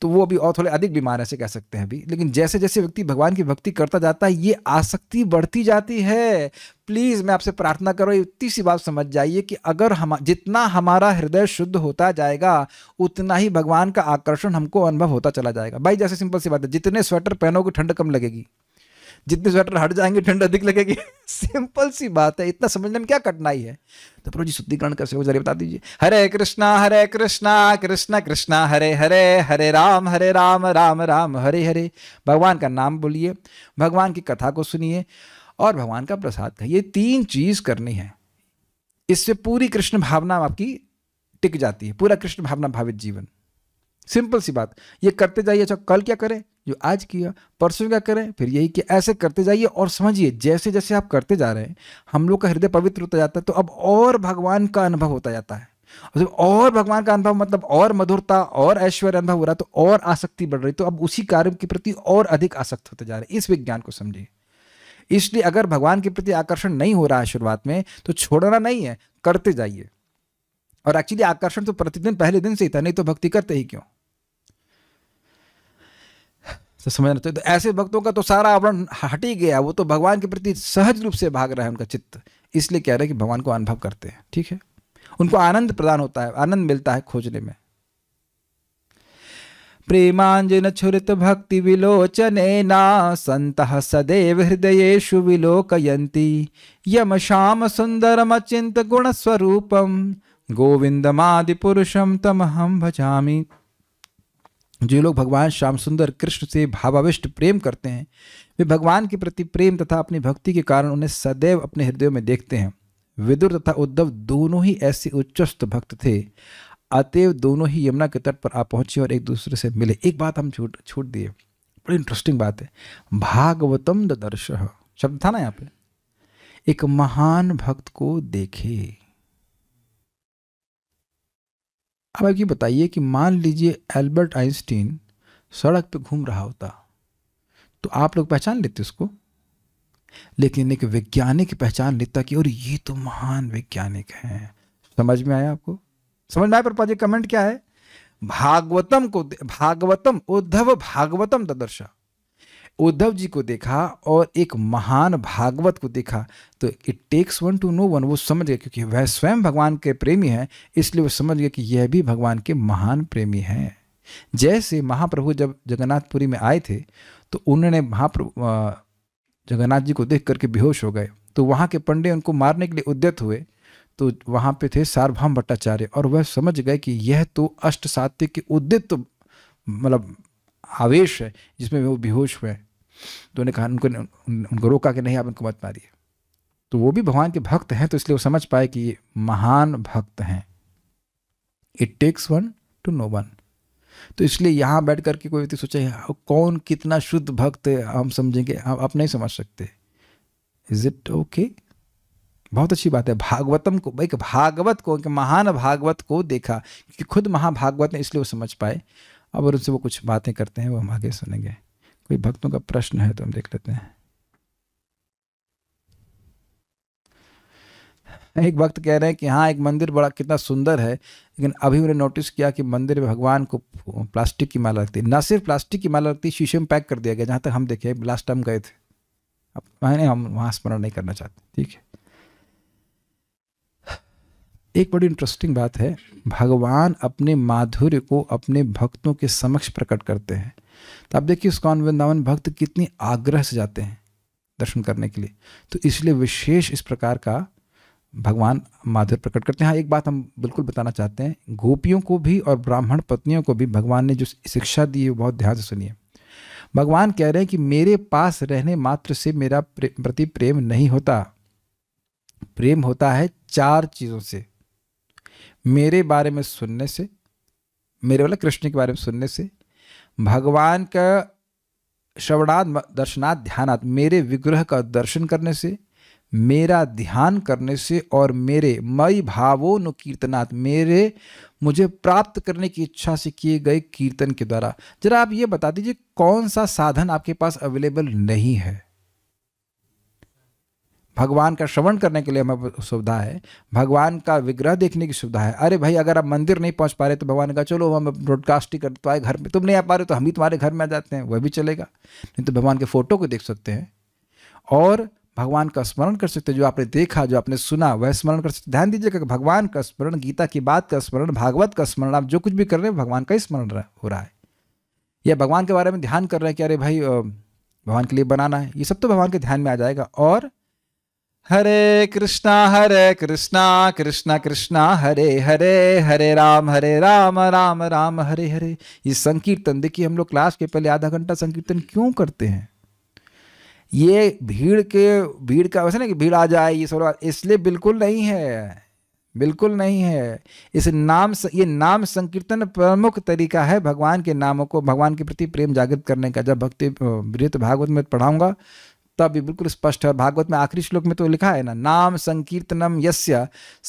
तो वो अभी और थोड़े अधिक बीमार ऐसे कह सकते हैं अभी लेकिन जैसे जैसे व्यक्ति भगवान की भक्ति करता जाता है ये आसक्ति बढ़ती जाती है प्लीज़ मैं आपसे प्रार्थना करो इतनी सी बात समझ जाइए कि अगर हम जितना हमारा हृदय शुद्ध होता जाएगा उतना ही भगवान का आकर्षण हमको अनुभव होता चला जाएगा भाई जैसे सिंपल सी बात है जितने स्वेटर पहनोगे ठंड कम लगेगी जितने स्वेटर हट जाएंगे ठंड अधिक लगेगी सिंपल सी बात है इतना समझने में क्या कठिनाई है तो प्रभु जी शुद्धिकरण कैसे हो जरिए बता दीजिए हरे कृष्णा हरे कृष्णा कृष्णा कृष्णा हरे हरे हरे राम हरे राम राम राम हरे हरे भगवान का नाम बोलिए भगवान की कथा को सुनिए और भगवान का प्रसाद खाइए ये तीन चीज़ करनी है इससे पूरी कृष्ण भावना आपकी टिक जाती है पूरा कृष्ण भावना भावित जीवन सिंपल सी बात ये करते जाइए अच्छा कल क्या करें जो आज किया परसों क्या करें फिर यही कि ऐसे करते जाइए और समझिए जैसे जैसे आप करते जा रहे हैं हम लोग का हृदय पवित्र होता जाता है तो अब और भगवान का अनुभव होता जाता है और भगवान का अनुभव मतलब और मधुरता और ऐश्वर्य अनुभव हो रहा तो और आसक्ति बढ़ रही तो अब उसी कार्य के प्रति और अधिक आसक्त होते जा रहे इस विज्ञान को समझिए इसलिए अगर भगवान के प्रति आकर्षण नहीं हो रहा है शुरुआत में तो छोड़ना नहीं है करते जाइए और एक्चुअली आकर्षण तो प्रतिदिन पहले दिन से ही था नहीं तो भक्ति करते ही क्यों तो समझना चाहिए तो ऐसे भक्तों का तो सारा आवरण हट ही गया वो तो भगवान के प्रति सहज रूप से भाग रहा है उनका चित्त इसलिए कह रहे हैं कि भगवान को अनुभव करते हैं ठीक है उनको आनंद प्रदान होता है आनंद मिलता है खोजने में प्रेमांजन छुरित भक्ति विलोचने ना संत सदैव शु विलोकयंती यम श्याम सुंदरम अचिंत गुण स्वरूपम गोविंदमादि पुरुषम तमहम भजामी जो लोग भगवान श्याम सुंदर कृष्ण से भावाविष्ट प्रेम करते हैं वे भगवान के प्रति प्रेम तथा अपनी भक्ति के कारण उन्हें सदैव अपने हृदय में देखते हैं विदुर तथा उद्धव दोनों ही ऐसे उच्चस्त भक्त थे अतएव दोनों ही यमुना के तट पर आ पहुंचे और एक दूसरे से मिले एक बात हम छूट छूट दिए बड़ी इंटरेस्टिंग बात है भागवतम दर्श शब्द था ना यहाँ पे एक महान भक्त को देखे अब आप ये बताइए कि मान लीजिए एल्बर्ट आइंस्टीन सड़क पे घूम रहा होता तो आप लोग पहचान लेते उसको लेकिन एक वैज्ञानिक पहचान लेता कि और ये तो महान वैज्ञानिक हैं समझ में आया आपको समझ में आया पर कमेंट क्या है भागवतम को भागवतम उद्धव भागवतम ददर्शा उद्धव जी को देखा और एक महान भागवत को देखा तो it takes one to know one वो समझ गए क्योंकि वह स्वयं भगवान के प्रेमी हैं इसलिए वो समझ गए कि यह भी भगवान के महान प्रेमी हैं जैसे महाप्रभु जब जगन्नाथपुरी में आए थे तो उन्होंने महाप्रभु जगन्नाथ जी को देख करके बेहोश हो गए तो वहाँ के पंडे उनको मारने के लिए उद्यत हुए तो वहाँ पे थे सार्वभौम भट्टाचार्य और वह समझ गए कि यह तो अष्ट सात्विक के उद्यत मतलब आवेश है जिसमें वो बेहोश हुए तो उन्होंने कहा उनको उनको रोका कि नहीं आप उनको मत मारिए तो वो भी भगवान के भक्त हैं तो इसलिए वो समझ पाए कि ये महान भक्त हैं it takes one to know one तो इसलिए यहाँ बैठ करके कोई व्यक्ति सोचे हाँ, कौन कितना शुद्ध भक्त है हम समझेंगे हम आप नहीं समझ सकते इज इट ओके बहुत अच्छी बात है भागवतम को एक भागवत को एक महान भागवत को देखा क्योंकि खुद महाभागवत ने इसलिए वो समझ पाए अब और उनसे वो कुछ बातें करते हैं वो हम आगे सुनेंगे कोई भक्तों का प्रश्न है तो हम देख लेते हैं एक भक्त कह रहे हैं कि हाँ एक मंदिर बड़ा कितना सुंदर है लेकिन अभी उन्हें नोटिस किया कि मंदिर में भगवान को प्लास्टिक की माला लगती है ना सिर्फ प्लास्टिक की माला लगती है शीशे में पैक कर दिया गया जहाँ तक हम देखे लास्ट टाइम गए थे अब मैंने हम वहाँ स्मरण नहीं करना चाहते ठीक है एक बड़ी इंटरेस्टिंग बात है भगवान अपने माधुर्य को अपने भक्तों के समक्ष प्रकट करते हैं तो आप देखिए इस कौन वृंदावन भक्त कितनी आग्रह से जाते हैं दर्शन करने के लिए तो इसलिए विशेष इस प्रकार का भगवान माधुर प्रकट करते हैं हाँ एक बात हम बिल्कुल बताना चाहते हैं गोपियों को भी और ब्राह्मण पत्नियों को भी भगवान ने जो शिक्षा दी है वो बहुत ध्यान से सुनिए भगवान कह रहे हैं कि मेरे पास रहने मात्र से मेरा प्रति प्रेम नहीं होता प्रेम होता है चार चीज़ों से मेरे बारे में सुनने से मेरे वाला कृष्ण के बारे में सुनने से भगवान का श्रवणात् दर्शनाथ ध्यानात् मेरे विग्रह का दर्शन करने से मेरा ध्यान करने से और मेरे मई भावो न कीर्तनात् मेरे मुझे प्राप्त करने की इच्छा से किए गए कीर्तन के द्वारा जरा आप ये बता दीजिए कौन सा साधन आपके पास अवेलेबल नहीं है भगवान का श्रवण करने के लिए हमें सुविधा है भगवान का विग्रह देखने की सुविधा है अरे भाई अगर आप मंदिर नहीं पहुंच पा रहे तो भगवान का चलो हम ब्रॉडकास्ट ही करते तो आए घर में तुम नहीं आ पा रहे तो हम ही तुम्हारे घर में आ जाते हैं वह भी चलेगा नहीं तो भगवान के फोटो को देख सकते हैं और भगवान का स्मरण कर सकते हैं जो आपने देखा जो आपने सुना वह स्मरण कर सकते ध्यान दीजिएगा कि भगवान का स्मरण गीता की बात का स्मरण भागवत का स्मरण आप जो कुछ भी कर रहे हैं भगवान का ही स्मरण हो रहा है या भगवान के बारे में ध्यान कर रहे हैं कि अरे भाई भगवान के लिए बनाना है ये सब तो भगवान के ध्यान में आ जाएगा और हरे कृष्णा हरे कृष्णा कृष्णा कृष्णा हरे हरे हरे राम हरे राम राम राम हरे हरे ये संकीर्तन देखिए हम लोग क्लास के पहले आधा घंटा संकीर्तन क्यों करते हैं ये भीड़ के भीड़ का वैसे ना कि भीड़ आ जाए ये सब इसलिए बिल्कुल नहीं है बिल्कुल नहीं है इस नाम ये नाम संकीर्तन प्रमुख तरीका है भगवान के नामों को भगवान के प्रति प्रेम जागृत करने का जब भक्ति वृत भागवत में पढ़ाऊंगा तब भी बिल्कुल स्पष्ट है और भागवत में आखिरी श्लोक में तो लिखा है ना नाम संकीर्तनम यस्य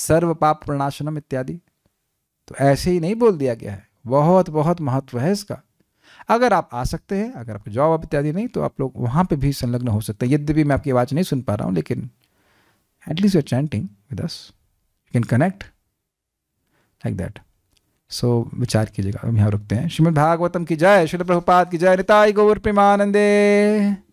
सर्व पाप प्रणाशनम इत्यादि तो ऐसे ही नहीं बोल दिया गया है बहुत बहुत महत्व है इसका अगर आप आ सकते हैं अगर आपको जॉब आप इत्यादि नहीं तो आप लोग वहाँ पे भी संलग्न हो सकते हैं यद्यपि मैं आपकी आवाज़ नहीं सुन पा रहा हूँ लेकिन at least your chanting with us you can connect like that so विचार कीजिएगा हम यहाँ रुकते हैं श्रीमद भागवतम की जय श्री प्रभुपाद की जय निताई गोवर प्रेमानंदे